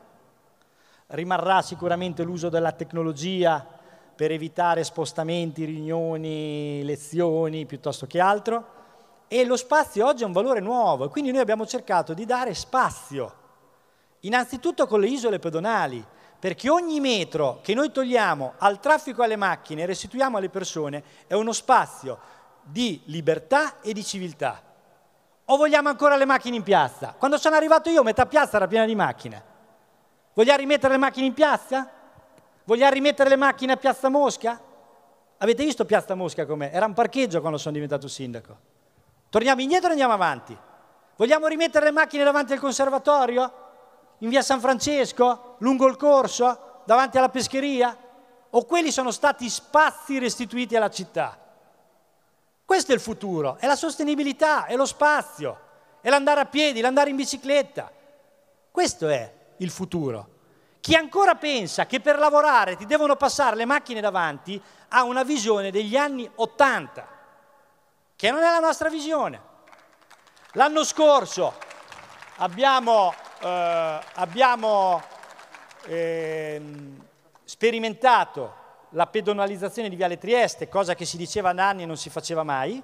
S2: Rimarrà sicuramente l'uso della tecnologia per evitare spostamenti, riunioni, lezioni piuttosto che altro. E lo spazio oggi è un valore nuovo e quindi noi abbiamo cercato di dare spazio, innanzitutto con le isole pedonali, perché ogni metro che noi togliamo al traffico e alle macchine e restituiamo alle persone è uno spazio di libertà e di civiltà. O vogliamo ancora le macchine in piazza? Quando sono arrivato io metà piazza era piena di macchine. Vogliamo rimettere le macchine in piazza? Vogliamo rimettere le macchine a Piazza Mosca? Avete visto Piazza Mosca com'è? Era un parcheggio quando sono diventato sindaco. Torniamo indietro e andiamo avanti. Vogliamo rimettere le macchine davanti al conservatorio? In via San Francesco? Lungo il corso? Davanti alla pescheria? O quelli sono stati spazi restituiti alla città? Questo è il futuro, è la sostenibilità, è lo spazio, è l'andare a piedi, l'andare in bicicletta. Questo è il futuro. Chi ancora pensa che per lavorare ti devono passare le macchine davanti ha una visione degli anni Ottanta, che non è la nostra visione. L'anno scorso abbiamo, eh, abbiamo eh, sperimentato la pedonalizzazione di Viale Trieste, cosa che si diceva da anni e non si faceva mai,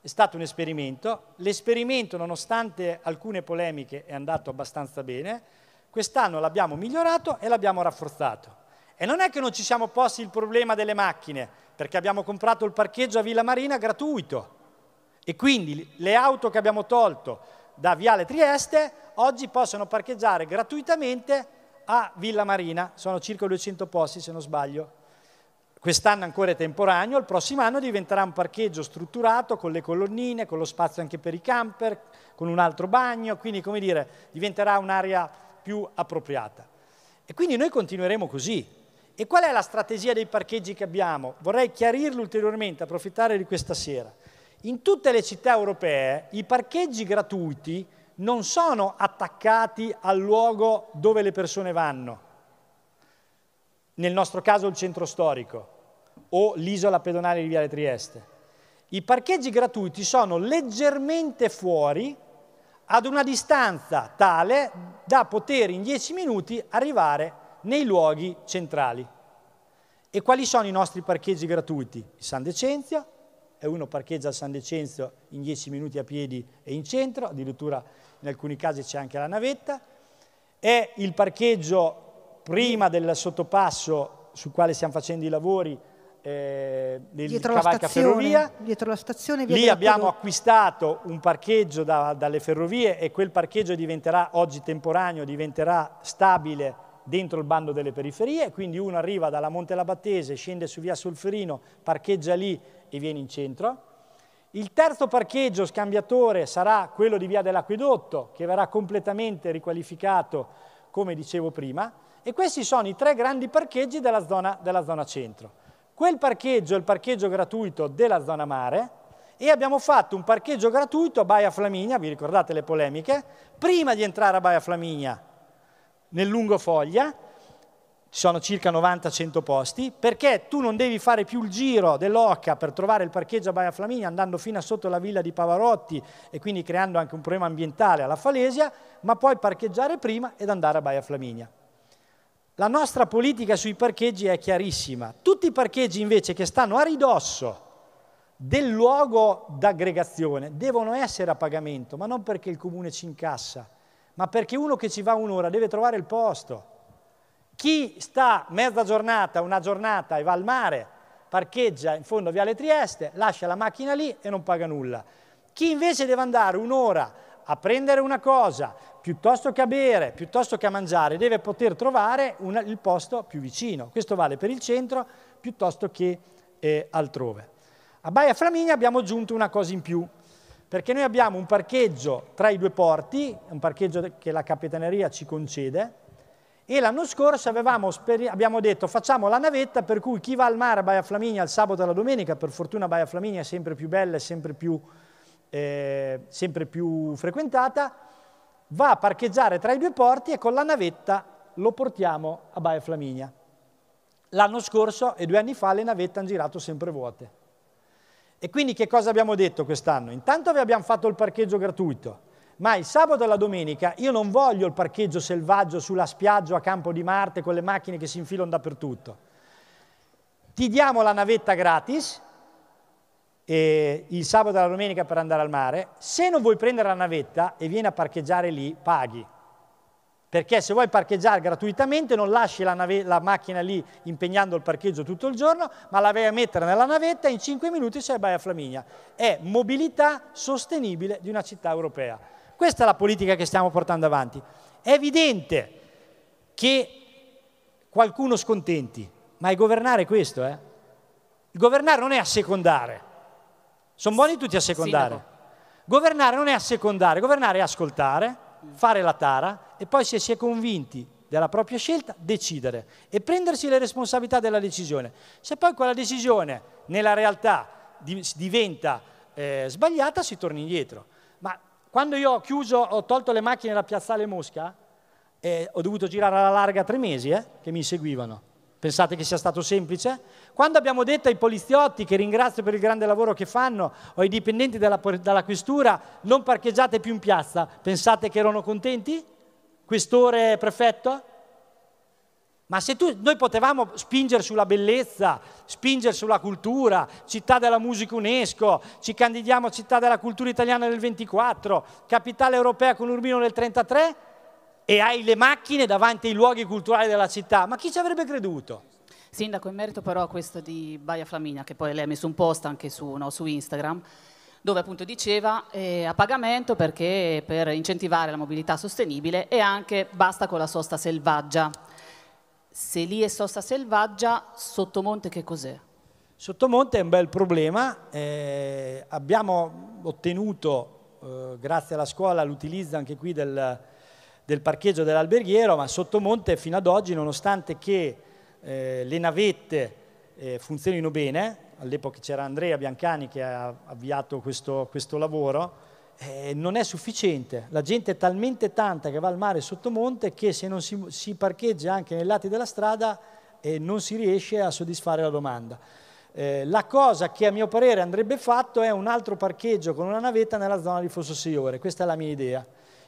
S2: è stato un esperimento. L'esperimento, nonostante alcune polemiche, è andato abbastanza bene. Quest'anno l'abbiamo migliorato e l'abbiamo rafforzato. E non è che non ci siamo posti il problema delle macchine, perché abbiamo comprato il parcheggio a Villa Marina gratuito. E quindi le auto che abbiamo tolto da Viale Trieste oggi possono parcheggiare gratuitamente a Villa Marina. Sono circa 200 posti, se non sbaglio, quest'anno ancora è temporaneo, il prossimo anno diventerà un parcheggio strutturato con le colonnine, con lo spazio anche per i camper, con un altro bagno, quindi come dire, diventerà un'area più appropriata. E quindi noi continueremo così. E qual è la strategia dei parcheggi che abbiamo? Vorrei chiarirlo ulteriormente, approfittare di questa sera. In tutte le città europee i parcheggi gratuiti non sono attaccati al luogo dove le persone vanno, nel nostro caso il centro storico o l'isola pedonale di Viale Trieste. I parcheggi gratuiti sono leggermente fuori ad una distanza tale da poter in 10 minuti arrivare nei luoghi centrali. E quali sono i nostri parcheggi gratuiti? Il San Decenzio, e uno parcheggia al San Decenzio in 10 minuti a piedi e in centro, addirittura in alcuni casi c'è anche la navetta, è il parcheggio prima del sottopasso sul quale stiamo facendo i lavori eh, del dietro Cavalca stazione, Ferrovia.
S1: Dietro la stazione. Lì abbiamo Perù.
S2: acquistato un parcheggio da, dalle ferrovie e quel parcheggio diventerà oggi temporaneo, diventerà stabile dentro il bando delle periferie, quindi uno arriva dalla Monte Labattese, scende su via Solferino, parcheggia lì e viene in centro. Il terzo parcheggio scambiatore sarà quello di via dell'Aquedotto, che verrà completamente riqualificato, come dicevo prima, e questi sono i tre grandi parcheggi della zona, della zona centro. Quel parcheggio è il parcheggio gratuito della zona mare e abbiamo fatto un parcheggio gratuito a Baia Flaminia, vi ricordate le polemiche, prima di entrare a Baia Flaminia nel lungo foglia, ci sono circa 90-100 posti, perché tu non devi fare più il giro dell'Oca per trovare il parcheggio a Baia Flaminia andando fino a sotto la villa di Pavarotti e quindi creando anche un problema ambientale alla Falesia, ma puoi parcheggiare prima ed andare a Baia Flaminia. La nostra politica sui parcheggi è chiarissima. Tutti i parcheggi invece che stanno a ridosso del luogo d'aggregazione devono essere a pagamento, ma non perché il comune ci incassa, ma perché uno che ci va un'ora deve trovare il posto. Chi sta mezza giornata, una giornata e va al mare, parcheggia in fondo a Viale Trieste, lascia la macchina lì e non paga nulla. Chi invece deve andare un'ora a prendere una cosa, piuttosto che a bere, piuttosto che a mangiare, deve poter trovare una, il posto più vicino. Questo vale per il centro piuttosto che eh, altrove. A Baia Flaminia abbiamo aggiunto una cosa in più, perché noi abbiamo un parcheggio tra i due porti, un parcheggio che la Capitaneria ci concede, e l'anno scorso avevamo, abbiamo detto facciamo la navetta per cui chi va al mare a Baia Flaminia il sabato e la domenica, per fortuna Baia Flaminia è sempre più bella e sempre più, eh, sempre più frequentata, va a parcheggiare tra i due porti e con la navetta lo portiamo a Baia Flaminia. L'anno scorso e due anni fa le navette hanno girato sempre vuote. E quindi che cosa abbiamo detto quest'anno? Intanto vi abbiamo fatto il parcheggio gratuito, ma il sabato e la domenica io non voglio il parcheggio selvaggio sulla spiaggia a Campo di Marte con le macchine che si infilano dappertutto. Ti diamo la navetta gratis eh, il sabato e la domenica per andare al mare, se non vuoi prendere la navetta e vieni a parcheggiare lì, paghi. Perché se vuoi parcheggiare gratuitamente non lasci la, nave- la macchina lì impegnando il parcheggio tutto il giorno, ma la vai a mettere nella navetta e in 5 minuti sei a Baia Flaminia. È mobilità sostenibile di una città europea. Questa è la politica che stiamo portando avanti. È evidente che qualcuno scontenti, ma è governare questo, eh? Governare non è assecondare, sono buoni tutti a secondare. Sindaco. Governare non è assecondare, governare è ascoltare, fare la tara e poi se si è convinti della propria scelta decidere e prendersi le responsabilità della decisione. Se poi quella decisione nella realtà diventa eh, sbagliata si torna indietro. Ma quando io ho chiuso, ho tolto le macchine da Piazzale Mosca, eh, ho dovuto girare alla larga tre mesi eh, che mi seguivano. Pensate che sia stato semplice? Quando abbiamo detto ai poliziotti, che ringrazio per il grande lavoro che fanno, o ai dipendenti della, dalla questura, non parcheggiate più in piazza, pensate che erano contenti? Questore prefetto? Ma se tu, noi potevamo spingere sulla bellezza, spingere sulla cultura, città della musica UNESCO, ci candidiamo a città della cultura italiana nel 24, capitale europea con Urbino nel 33, e hai le macchine davanti ai luoghi culturali della città, ma chi ci avrebbe creduto? Sindaco, in merito
S3: però a questo di Baia Flaminia, che poi lei ha messo un post anche su, no, su Instagram, dove appunto diceva eh, a pagamento perché per incentivare la mobilità sostenibile e anche basta con la sosta selvaggia. Se lì è sosta selvaggia, Sottomonte che cos'è?
S2: Sottomonte è un bel problema, eh, abbiamo ottenuto eh, grazie alla scuola l'utilizzo anche qui del, del parcheggio dell'alberghiero, ma Sottomonte fino ad oggi, nonostante che eh, le navette eh, funzionino bene, all'epoca c'era Andrea Biancani che ha avviato questo, questo lavoro, eh, non è sufficiente. La gente è talmente tanta che va al mare Sottomonte che se non si, si parcheggia anche nei lati della strada eh, non si riesce a soddisfare la domanda. Eh, la cosa che a mio parere andrebbe fatto è un altro parcheggio con una navetta nella zona di Fosso Fossosiore, questa è la mia idea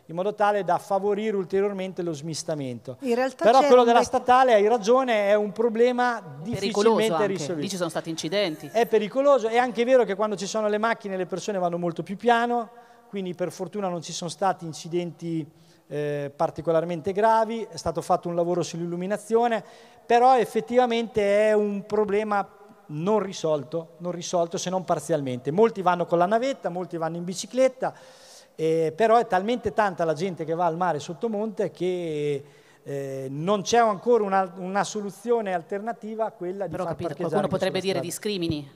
S2: in modo tale da favorire ulteriormente lo smistamento. Però quello della statale, hai ragione, è un problema difficilmente risolvibile. Lì ci sono stati incidenti. È pericoloso, è anche vero che quando ci sono le macchine le persone vanno molto più piano, quindi per fortuna non ci sono stati incidenti eh, particolarmente gravi, è stato fatto un lavoro sull'illuminazione, però effettivamente è un problema non risolto, non risolto se non parzialmente. Molti vanno con la navetta, molti vanno in bicicletta. Eh, però è talmente tanta la gente che va al mare sottomonte che eh, non c'è ancora una, una, soluzione alternativa a quella di però far capito, Qualcuno potrebbe dire
S3: discrimini,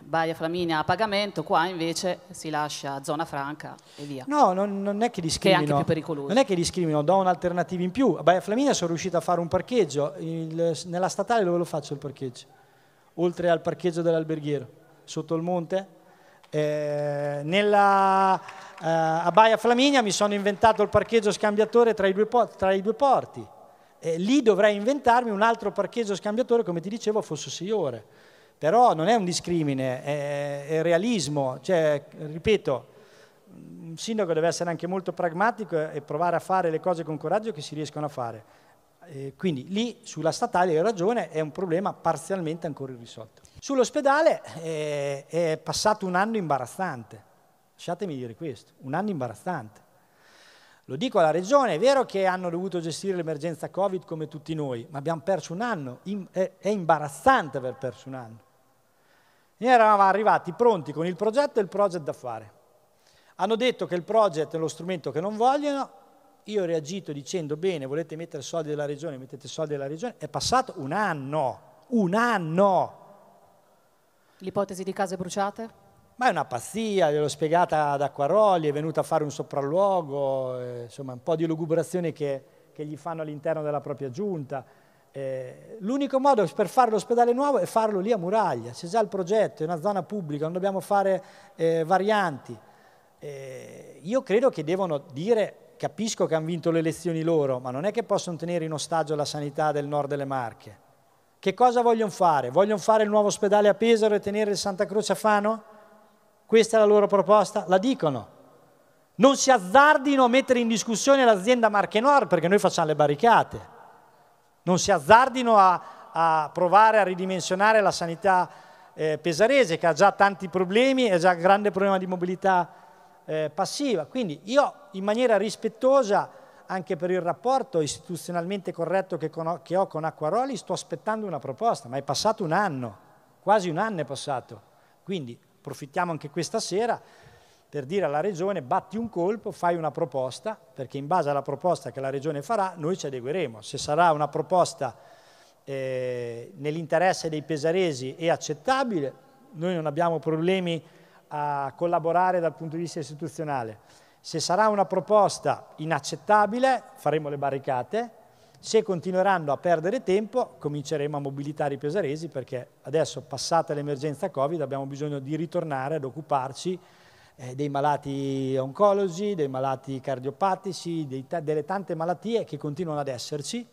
S3: Baia eh, Flaminia a pagamento, qua invece si lascia zona franca e via.
S2: No, non, non è che discrimino. Che è anche più pericoloso. Non è che discrimino, do un'alternativa in più. A Baia Flaminia sono riuscito a fare un parcheggio, il, nella statale dove lo faccio il parcheggio? Oltre al parcheggio dell'alberghiero, sotto il monte? Eh, nella, eh, a Baia Flaminia mi sono inventato il parcheggio scambiatore tra i due, tra i due porti. Eh, lì dovrei inventarmi un altro parcheggio scambiatore, come ti dicevo, fosse 6 ore. Però non è un discrimine, è, è realismo. Cioè, ripeto, un sindaco deve essere anche molto pragmatico e provare a fare le cose con coraggio che si riescono a fare. Eh, quindi lì sulla statale hai ragione, è un problema parzialmente ancora irrisolto. Sull'ospedale è, eh, è passato un anno imbarazzante, lasciatemi dire questo, un anno imbarazzante. Lo dico alla regione, è vero che hanno dovuto gestire l'emergenza Covid come tutti noi, ma abbiamo perso un anno, è imbarazzante aver perso un anno. Noi eravamo arrivati pronti con il progetto e il progetto da fare. Hanno detto che il progetto è lo strumento che non vogliono, io ho reagito dicendo bene, volete mettere soldi della regione, mettete soldi della regione, è passato un anno, un anno. L'ipotesi di case bruciate? Ma è una pazzia, gliel'ho spiegata ad Acquaroli, è venuta a fare un sopralluogo, eh, insomma un po' di lugubrazioni che, che gli fanno all'interno della propria giunta. Eh, l'unico modo per fare l'ospedale nuovo è farlo lì a Muraglia, c'è già il progetto, è una zona pubblica, non dobbiamo fare eh, varianti. Eh, io credo che devono dire, capisco che hanno vinto le elezioni loro, ma non è che possono tenere in ostaggio la sanità del nord delle Marche. Che cosa vogliono fare? Vogliono fare il nuovo ospedale a Pesaro e tenere il Santa Croce a Fano? Questa è la loro proposta? La dicono. Non si azzardino a mettere in discussione l'azienda Marche Nord perché noi facciamo le barricate. Non si azzardino a, a provare a ridimensionare la sanità eh, pesarese che ha già tanti problemi, è già un grande problema di mobilità eh, passiva. Quindi io in maniera rispettosa anche per il rapporto istituzionalmente corretto che, con, che ho con Acquaroli, sto aspettando una proposta, ma è passato un anno, quasi un anno è passato. Quindi approfittiamo anche questa sera per dire alla Regione batti un colpo, fai una proposta, perché in base alla proposta che la Regione farà noi ci adegueremo. Se sarà una proposta eh, nell'interesse dei pesaresi e accettabile, noi non abbiamo problemi a collaborare dal punto di vista istituzionale. Se sarà una proposta inaccettabile faremo le barricate, se continueranno a perdere tempo cominceremo a mobilitare i pesaresi perché adesso passata l'emergenza Covid abbiamo bisogno di ritornare ad occuparci eh, dei malati oncologi, dei malati cardiopatici, dei delle tante malattie che continuano ad esserci,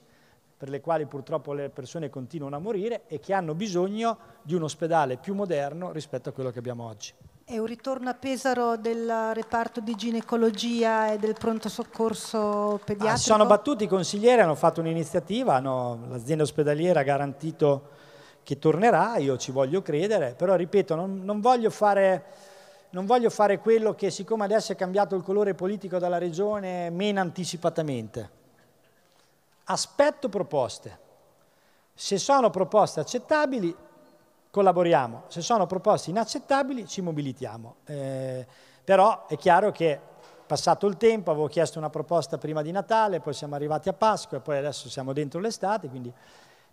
S2: per le quali purtroppo le persone continuano a morire e che hanno bisogno di un ospedale più moderno rispetto a quello che abbiamo oggi.
S1: È un ritorno a Pesaro del reparto di ginecologia e del pronto soccorso ah, pediatrico? Ah, sono
S2: battuti i consiglieri, hanno fatto un'iniziativa, l'azienda ospedaliera ha garantito che tornerà, io ci voglio credere, però ripeto, non, non, voglio fare, non, voglio fare, quello che siccome adesso è cambiato il colore politico dalla regione, meno anticipatamente. Aspetto proposte. Se sono proposte accettabili, collaboriamo, se sono proposte inaccettabili ci mobilitiamo. Eh, però è chiaro che passato il tempo, avevo chiesto una proposta prima di Natale, poi siamo arrivati a Pasqua e poi adesso siamo dentro l'estate, quindi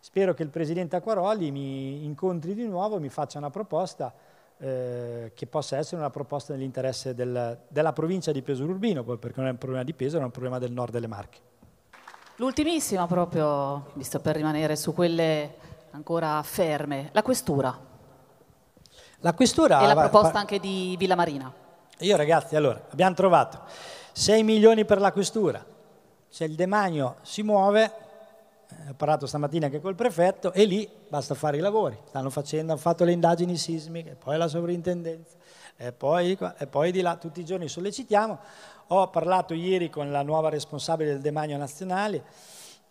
S2: spero che il Presidente Acquaroli mi incontri di nuovo e mi faccia una proposta eh, che possa essere una proposta nell'interesse del, della provincia di Pesaro Urbino, perché non è un problema di Pesaro, è un problema del nord delle Marche.
S3: L'ultimissima proprio, visto per rimanere su quelle ancora ferme,
S2: la questura. La questura... E la proposta
S3: anche di Villa Marina.
S2: Io ragazzi, allora, abbiamo trovato 6 milioni per la questura, se il demagno si muove, eh, ho parlato stamattina anche col prefetto, e lì basta fare i lavori, stanno facendo, hanno fatto le indagini sismiche, poi la sovrintendenza, e poi, e poi di là, tutti i giorni sollecitiamo. Ho parlato ieri con la nuova responsabile del demagno nazionale,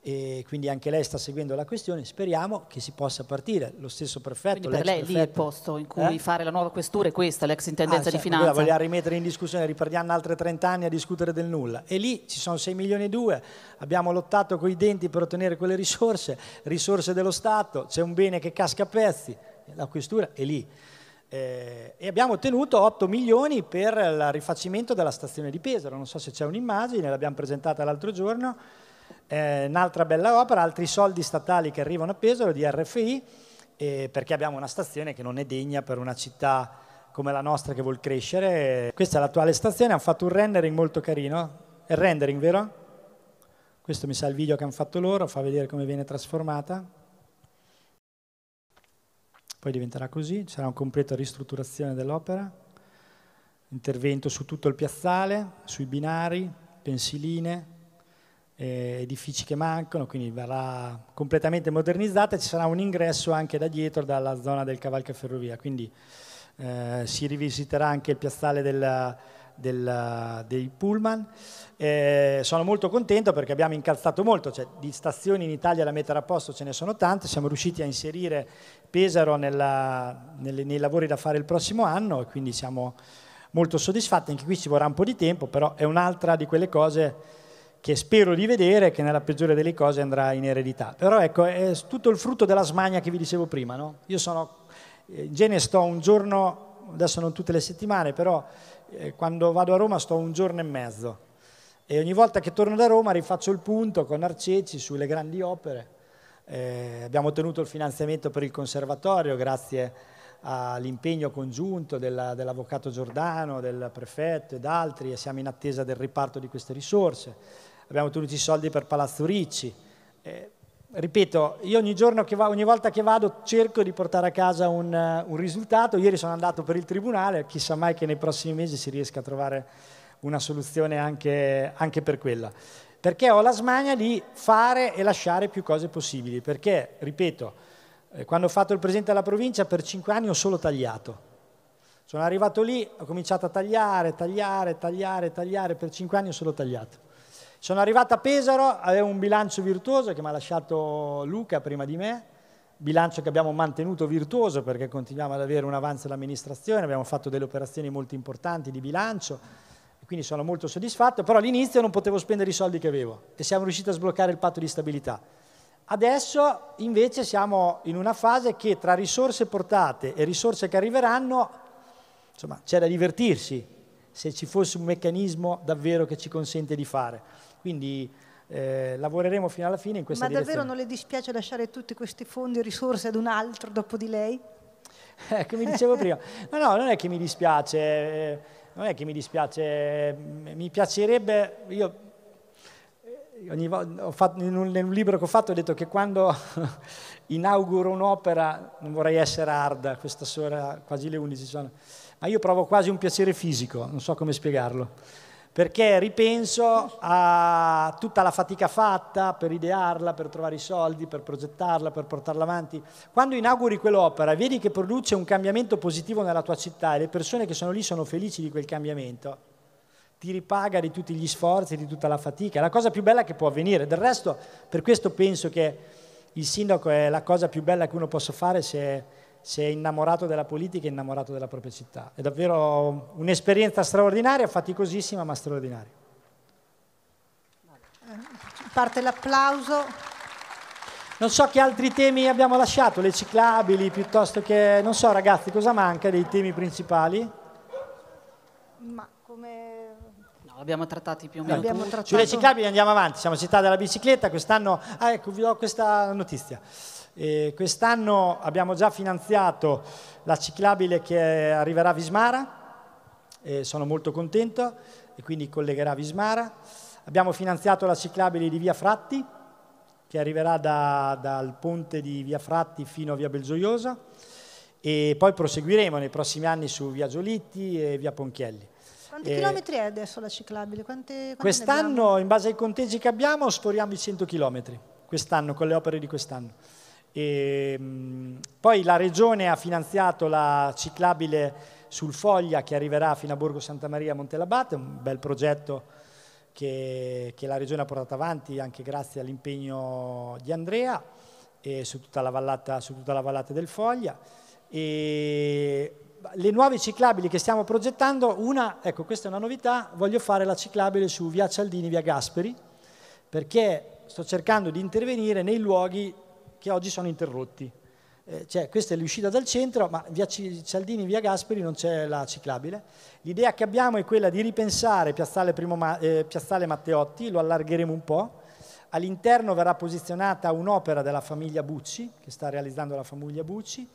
S2: e quindi anche lei sta seguendo la questione, speriamo che si possa partire. Lo stesso prefetto... Quindi per lei prefetto, lì il posto in cui eh? fare la nuova questura è questa, l'ex intendenza ah, di cioè, finanza. Vogliamo rimettere in discussione, riparliamo altri 30 anni a discutere del nulla. E lì ci sono 6 milioni e 2, abbiamo lottato con i denti per ottenere quelle risorse, risorse dello Stato, c'è un bene che casca a pezzi, la questura è lì. Eh, e abbiamo ottenuto 8 milioni per il rifacimento della stazione di Pesaro, non so se c'è un'immagine, l'abbiamo presentata l'altro giorno eh, un'altra bella opera, altri soldi statali che arrivano a Pesaro di RFI, eh, perché abbiamo una stazione che non è degna per una città come la nostra che vuol crescere. Questa è l'attuale stazione, hanno fatto un rendering molto carino. È rendering, vero? Questo mi sa il video che hanno fatto loro, fa vedere come viene trasformata. Poi diventerà così, sarà una completa ristrutturazione dell'opera. Intervento su tutto il piazzale, sui binari, pensiline, eh, edifici che mancano, quindi verrà completamente modernizzata e ci sarà un ingresso anche da dietro dalla zona del Cavalcaferrovia, quindi eh, si rivisiterà anche il piazzale della, della, dei pullman. Eh, sono molto contento perché abbiamo incalzato molto, cioè, di stazioni in Italia da mettere a posto ce ne sono tante, siamo riusciti a inserire Pesaro nella, nelle, nei lavori da fare il prossimo anno e quindi siamo molto soddisfatti, anche qui ci vorrà un po' di tempo, però è un'altra di quelle cose che spero di vedere che nella peggiore delle cose andrà in eredità. Però ecco, è tutto il frutto della smania che vi dicevo prima, no? Io sono, eh, in genere sto un giorno, adesso non tutte le settimane, però eh, quando vado a Roma sto un giorno e mezzo e ogni volta che torno da Roma rifaccio il punto con Arceci sulle grandi opere. Eh, abbiamo ottenuto il finanziamento per il conservatorio grazie all'impegno congiunto della, dell'avvocato Giordano, del prefetto ed altri e siamo in attesa del riparto di queste risorse abbiamo ottenuto i soldi per Palazzo Ricci. Eh, ripeto, io ogni, che va, ogni, volta che vado cerco di portare a casa un, eh, un, risultato, ieri sono andato per il Tribunale, chissà mai che nei prossimi mesi si riesca a trovare una soluzione anche, anche per quella. Perché ho la smania di fare e lasciare più cose possibili, perché, ripeto, eh, quando ho fatto il presidente della provincia per cinque anni ho solo tagliato. Sono arrivato lì, ho cominciato a tagliare, tagliare, tagliare, tagliare, per cinque anni ho solo tagliato. Sono arrivato a Pesaro, avevo un bilancio virtuoso che mi ha lasciato Luca prima di me, bilancio che abbiamo mantenuto virtuoso perché continuiamo ad avere un avanzo dell'amministrazione, abbiamo fatto delle operazioni molto importanti di bilancio, quindi sono molto soddisfatto, però all'inizio non potevo spendere i soldi che avevo e siamo riusciti a sbloccare il patto di stabilità. Adesso invece siamo in una fase che tra risorse portate e risorse che arriveranno, insomma, c'è da divertirsi se ci fosse un meccanismo davvero che ci consente di fare. Quindi eh, lavoreremo fino alla fine in questa Ma direzione. Ma davvero
S1: non le dispiace lasciare tutti questi fondi e risorse ad un altro dopo di
S2: lei? Eh, come dicevo prima, no, no, non è che mi dispiace, eh, non è che mi dispiace, eh, mi piacerebbe, io eh, ogni volta, fatto, in, un, in, un, libro che ho fatto ho detto che quando inauguro un'opera non vorrei essere arda, questa sera quasi le 11 sono, ma io provo quasi un piacere fisico, non so come spiegarlo perché ripenso a tutta la fatica fatta per idearla, per trovare i soldi, per progettarla, per portarla avanti. Quando inauguri quell'opera e vedi che produce un cambiamento positivo nella tua città e le persone che sono lì sono felici di quel cambiamento, ti ripaga di tutti gli sforzi, di tutta la fatica. È la cosa più bella che può avvenire. Del resto, per questo penso che il sindaco è la cosa più bella che uno possa fare se se è innamorato della politica è innamorato della propria città. È davvero un'esperienza straordinaria, faticosissima ma straordinaria. Parte l'applauso. Non so che altri temi abbiamo lasciato, le ciclabili piuttosto che... Non so ragazzi cosa manca dei temi principali? Ma come... abbiamo trattato più o meno. Abbiamo trattato... Sulle ciclabili andiamo avanti, siamo città della bicicletta, quest'anno... Ah ecco, vi do questa notizia quest'anno abbiamo già finanziato la ciclabile che arriverà a Vismara, eh, sono molto contento e quindi collegherà a Vismara. Abbiamo finanziato la ciclabile di Via Fratti, che arriverà da, dal ponte di Via Fratti fino a Via Belgioiosa e poi proseguiremo nei prossimi anni su Via Giolitti e Via Ponchielli.
S1: Quanti eh, chilometri è adesso la ciclabile? Quest'anno,
S2: in base ai conteggi che abbiamo, sforiamo i 100 chilometri, quest'anno, con le opere di quest'anno. E, ehm, poi la Regione ha finanziato la ciclabile sul Foglia che arriverà fino a Borgo Santa Maria a Montelabate, un bel progetto che, che la Regione ha portato avanti anche grazie all'impegno di Andrea su tutta, vallata, su, tutta la vallata, del Foglia. E le nuove ciclabili che stiamo progettando, una, ecco questa è una novità, voglio fare la ciclabile su via Cialdini, via Gasperi, perché sto cercando di intervenire nei luoghi che oggi sono interrotti. Eh, cioè, questa è l'uscita dal centro, ma via Cialdini, via Gasperi non c'è la ciclabile. L'idea che abbiamo è quella di ripensare Piazzale, Ma eh, Piazzale Matteotti, lo allargheremo un po', All'interno verrà posizionata un'opera della famiglia Bucci, che sta realizzando la famiglia Bucci,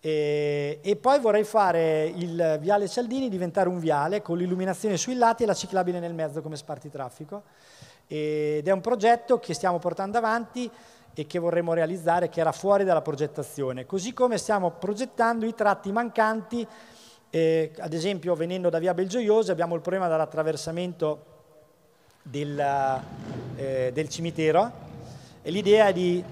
S2: e, e, poi vorrei fare il viale Cialdini diventare un viale con l'illuminazione sui lati e la ciclabile nel mezzo come spartitraffico. Ed è un progetto che stiamo portando avanti e che vorremmo realizzare che era fuori dalla progettazione, così come stiamo progettando i tratti mancanti, eh, ad esempio venendo da via Belgioiosa abbiamo il problema dell'attraversamento del, eh, del cimitero e l'idea è di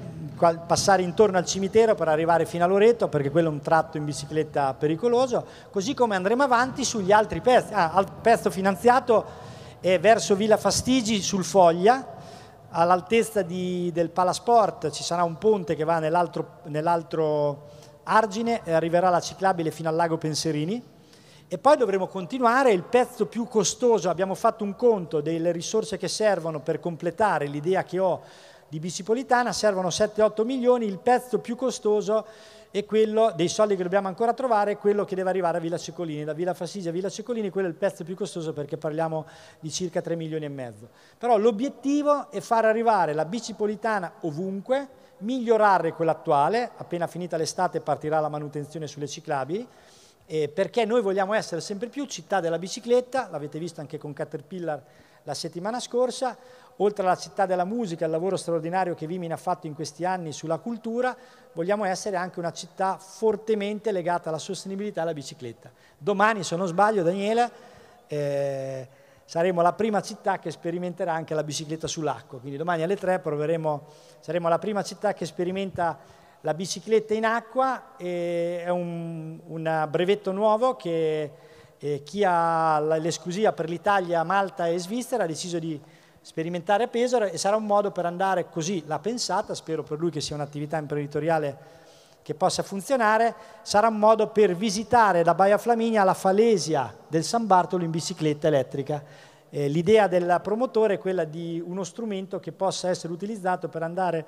S2: passare intorno al cimitero per arrivare fino a Loreto perché quello è un tratto in bicicletta pericoloso, così come andremo avanti sugli altri pezzi, ah, al pezzo finanziato è verso Villa Fastigi sul Foglia, all'altezza del Palasport ci sarà un ponte che va nell'altro nell argine e arriverà la ciclabile fino al lago Penserini e poi dovremo continuare il pezzo più costoso, abbiamo fatto un conto delle risorse che servono per completare l'idea che ho di Bicipolitana, servono 7-8 milioni, il pezzo più costoso è quello dei soldi che dobbiamo ancora trovare, è quello che deve arrivare a Villa Ciccolini, da Villa Fassisi a Villa Ciccolini, quello è il pezzo più costoso perché parliamo di circa 3 milioni e mezzo. Però l'obiettivo è far arrivare la Bicipolitana ovunque, migliorare quella attuale, appena finita l'estate partirà la manutenzione sulle ciclabili, eh, perché noi vogliamo essere sempre più città della bicicletta, l'avete visto anche con Caterpillar la settimana scorsa, oltre alla città della musica, e al lavoro straordinario che Vimini ha fatto in questi anni sulla cultura, vogliamo essere anche una città fortemente legata alla sostenibilità e alla bicicletta. Domani, se non sbaglio, Daniele, eh, saremo la prima città che sperimenterà anche la bicicletta sull'acqua, quindi domani alle 3 proveremo, saremo la prima città che sperimenta la bicicletta in acqua, è un brevetto nuovo che eh, chi ha l'esclusiva per l'Italia, Malta e Svizzera ha deciso di sperimentare a Pesaro e sarà un modo per andare così, l'ha pensata, spero per lui che sia un'attività imprenditoriale che possa funzionare, sarà un modo per visitare da Baia Flaminia la falesia del San Bartolo in bicicletta elettrica. Eh, l'idea del promotore è quella di uno strumento che possa essere utilizzato per andare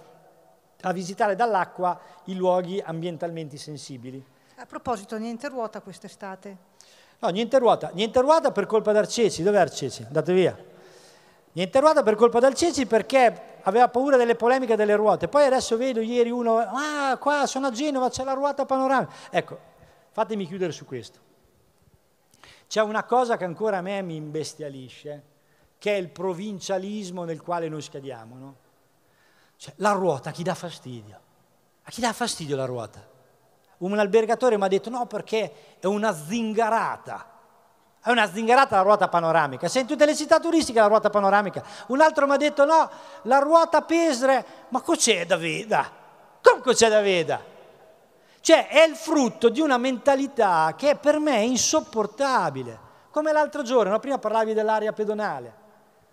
S2: a visitare dall'acqua i luoghi ambientalmente sensibili.
S1: A proposito, niente ruota quest'estate?
S2: No, niente ruota, niente ruota per colpa del ceci, dov'è Arceci? Andate via. Niente ruota per colpa del ceci perché aveva paura delle polemiche delle ruote. Poi adesso vedo ieri uno, ah qua sono a Genova, c'è la ruota panoramica. Ecco, fatemi chiudere su questo. C'è una cosa che ancora a me mi imbestialisce, che è il provincialismo nel quale noi scadiamo. No? Cioè, la ruota a chi dà fastidio? A chi dà fastidio la ruota? un albergatore mi ha detto no perché è una zingarata. È una zingarata la ruota panoramica. Se in tutte le città turistiche la ruota panoramica. Un altro mi ha detto no, la ruota pesre, ma cos'è da veda? Come c'è da veda? Cioè è il frutto di una mentalità che per me è insopportabile. Come l'altro giorno, prima parlavi dell'area pedonale.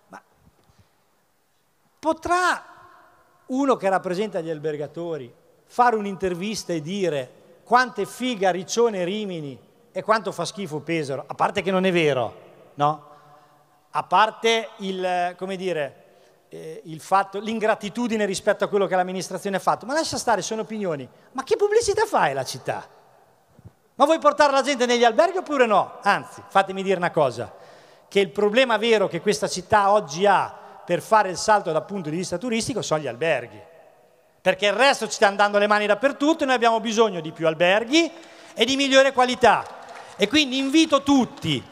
S2: Ma potrà uno che rappresenta gli albergatori fare un'intervista e dire quante figa Riccione Rimini e quanto fa schifo Pesaro, a parte che non è vero, no? A parte il, come dire, eh, il fatto, l'ingratitudine rispetto a quello che l'amministrazione ha fatto, ma lascia stare, sono opinioni. Ma che pubblicità fai la città? Ma vuoi portare la gente negli alberghi oppure no? Anzi, fatemi dire una cosa, che il problema vero che questa città oggi ha per fare il salto dal punto di vista turistico sono gli alberghi perché il resto ci sta andando le mani dappertutto e noi abbiamo bisogno di più alberghi e di migliore qualità. E quindi invito tutti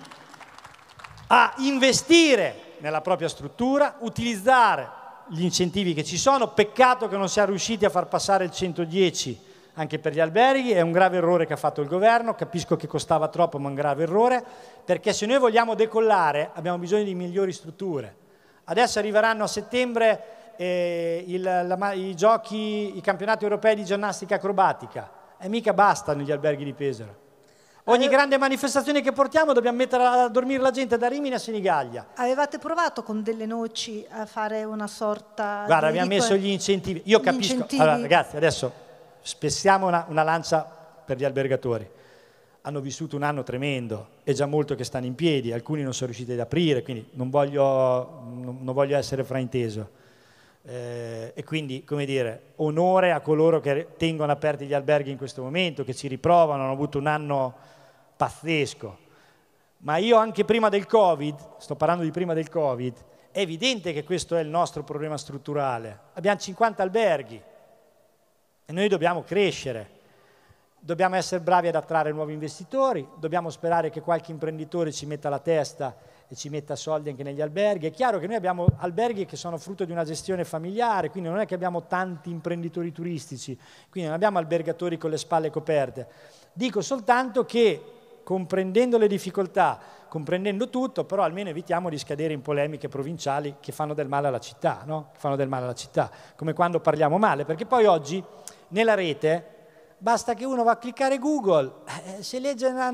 S2: a investire nella propria struttura, utilizzare gli incentivi che ci sono, peccato che non siamo riusciti a far passare il 110 anche per gli alberghi, è un grave errore che ha fatto il governo, capisco che costava troppo ma è un grave errore, perché se noi vogliamo decollare abbiamo bisogno di migliori strutture. Adesso arriveranno a settembre eh, il, la, i giochi, i campionati europei di ginnastica acrobatica. E mica basta negli alberghi di Pesaro. Ogni Ave... grande manifestazione che portiamo dobbiamo mettere a dormire la gente da Rimini a Senigallia.
S1: Avevate provato con delle noci a fare una sorta Guarda, di... Guarda, abbiamo messo gli
S2: eh? incentivi. Io gli capisco. Incentivi. Allora, ragazzi, adesso spessiamo una, una lancia per gli albergatori. Hanno vissuto un anno tremendo, è già molto che stanno in piedi, alcuni non sono riusciti ad aprire, quindi non voglio, non voglio essere frainteso eh, e quindi, come dire, onore a coloro che tengono aperti gli alberghi in questo momento, che ci riprovano, hanno avuto un anno pazzesco. Ma io anche prima del Covid, sto parlando di prima del Covid, è evidente che questo è il nostro problema strutturale. Abbiamo 50 alberghi e noi dobbiamo crescere. Dobbiamo essere bravi ad attrarre nuovi investitori, dobbiamo sperare che qualche imprenditore ci metta la testa e ci metta soldi anche negli alberghi. È chiaro che noi abbiamo alberghi che sono frutto di una gestione familiare, quindi non è che abbiamo tanti imprenditori turistici, quindi non abbiamo albergatori con le spalle coperte. Dico soltanto che comprendendo le difficoltà, comprendendo tutto, però almeno evitiamo di scadere in polemiche provinciali che fanno del male alla città, no? che fanno del male alla città, come quando parliamo male, perché poi oggi nella rete basta che uno va a cliccare Google, eh, se legge una,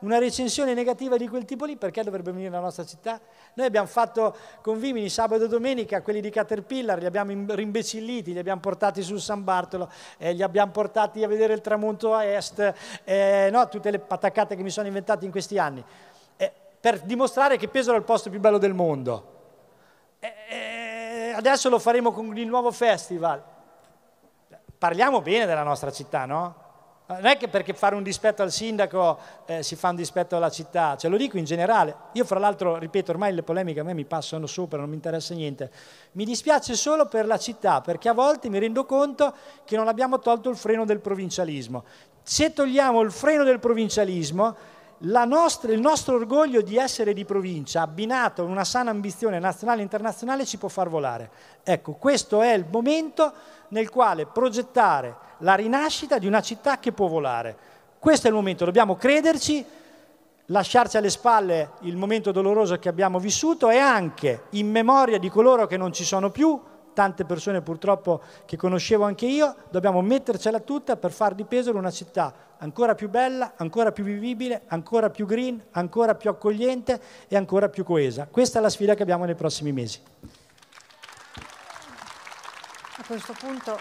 S2: una, recensione negativa di quel tipo lì, perché dovrebbe venire nella nostra città? Noi abbiamo fatto con Vimini sabato e domenica quelli di Caterpillar, li abbiamo rimbecilliti, li abbiamo portati sul San Bartolo, eh, li abbiamo portati a vedere il tramonto a est, eh, no, tutte le patacate che mi sono inventate in questi anni, eh, per dimostrare che Pesaro è il posto più bello del mondo. Eh, eh, adesso lo faremo con il nuovo festival parliamo bene della nostra città, no? Eh, non è che perché fare un dispetto al sindaco eh, si fa un dispetto alla città, ce lo dico in generale. Io fra l'altro, ripeto, ormai le polemiche a me mi passano sopra, non mi interessa niente. Mi dispiace solo per la città, perché a volte mi rendo conto che non abbiamo tolto il freno del provincialismo. Se togliamo il freno del provincialismo, nostra, il nostro orgoglio di essere di provincia, abbinato a una sana ambizione nazionale e internazionale, ci può far volare. Ecco, questo è il momento nel quale progettare la rinascita di una città che può volare. Questo è il momento, dobbiamo crederci, lasciarci alle spalle il momento doloroso che abbiamo vissuto e anche in memoria di coloro che non ci sono più, tante persone purtroppo che conoscevo anche io, dobbiamo mettercela tutta per far di Pesaro una città ancora più bella, ancora più vivibile, ancora più green, ancora più accogliente e ancora più coesa. Questa è la sfida che abbiamo nei prossimi mesi.
S1: A questo punto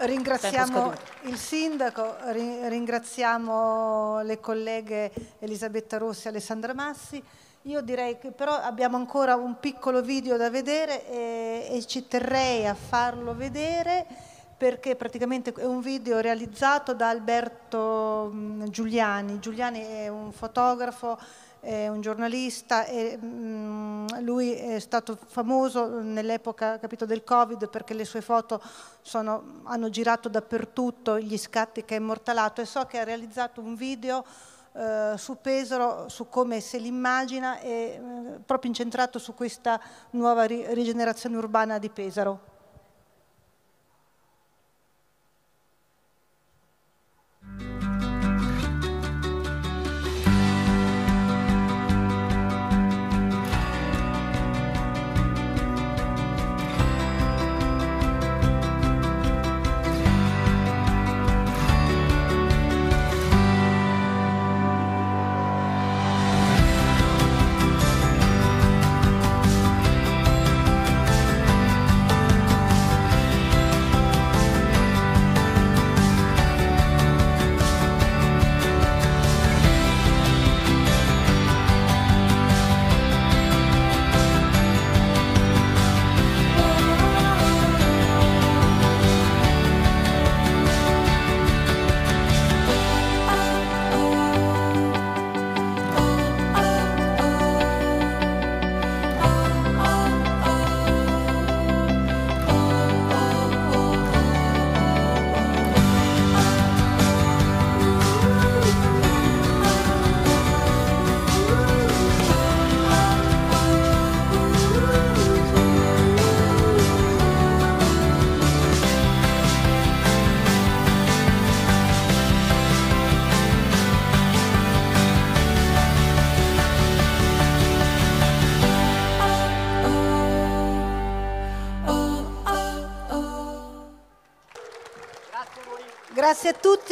S2: ringraziamo
S1: il sindaco, ringraziamo le colleghe Elisabetta Rossi e Alessandra Massi. Io direi che però abbiamo ancora un piccolo video da vedere e, e ci terrei a farlo vedere perché praticamente è un video realizzato da Alberto mm, Giuliani. Giuliani è un fotografo, è un giornalista e mh, mm, lui è stato famoso nell'epoca del Covid perché le sue foto sono, hanno girato dappertutto, gli scatti che ha immortalato e so che ha realizzato un video eh, su Pesaro, su come se l'immagina e eh, proprio incentrato su questa nuova rigenerazione urbana di Pesaro.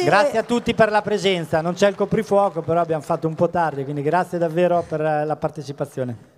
S1: Grazie a
S2: tutti per la presenza, non c'è il coprifuoco, però abbiamo fatto un po' tardi, quindi grazie davvero per eh, la partecipazione.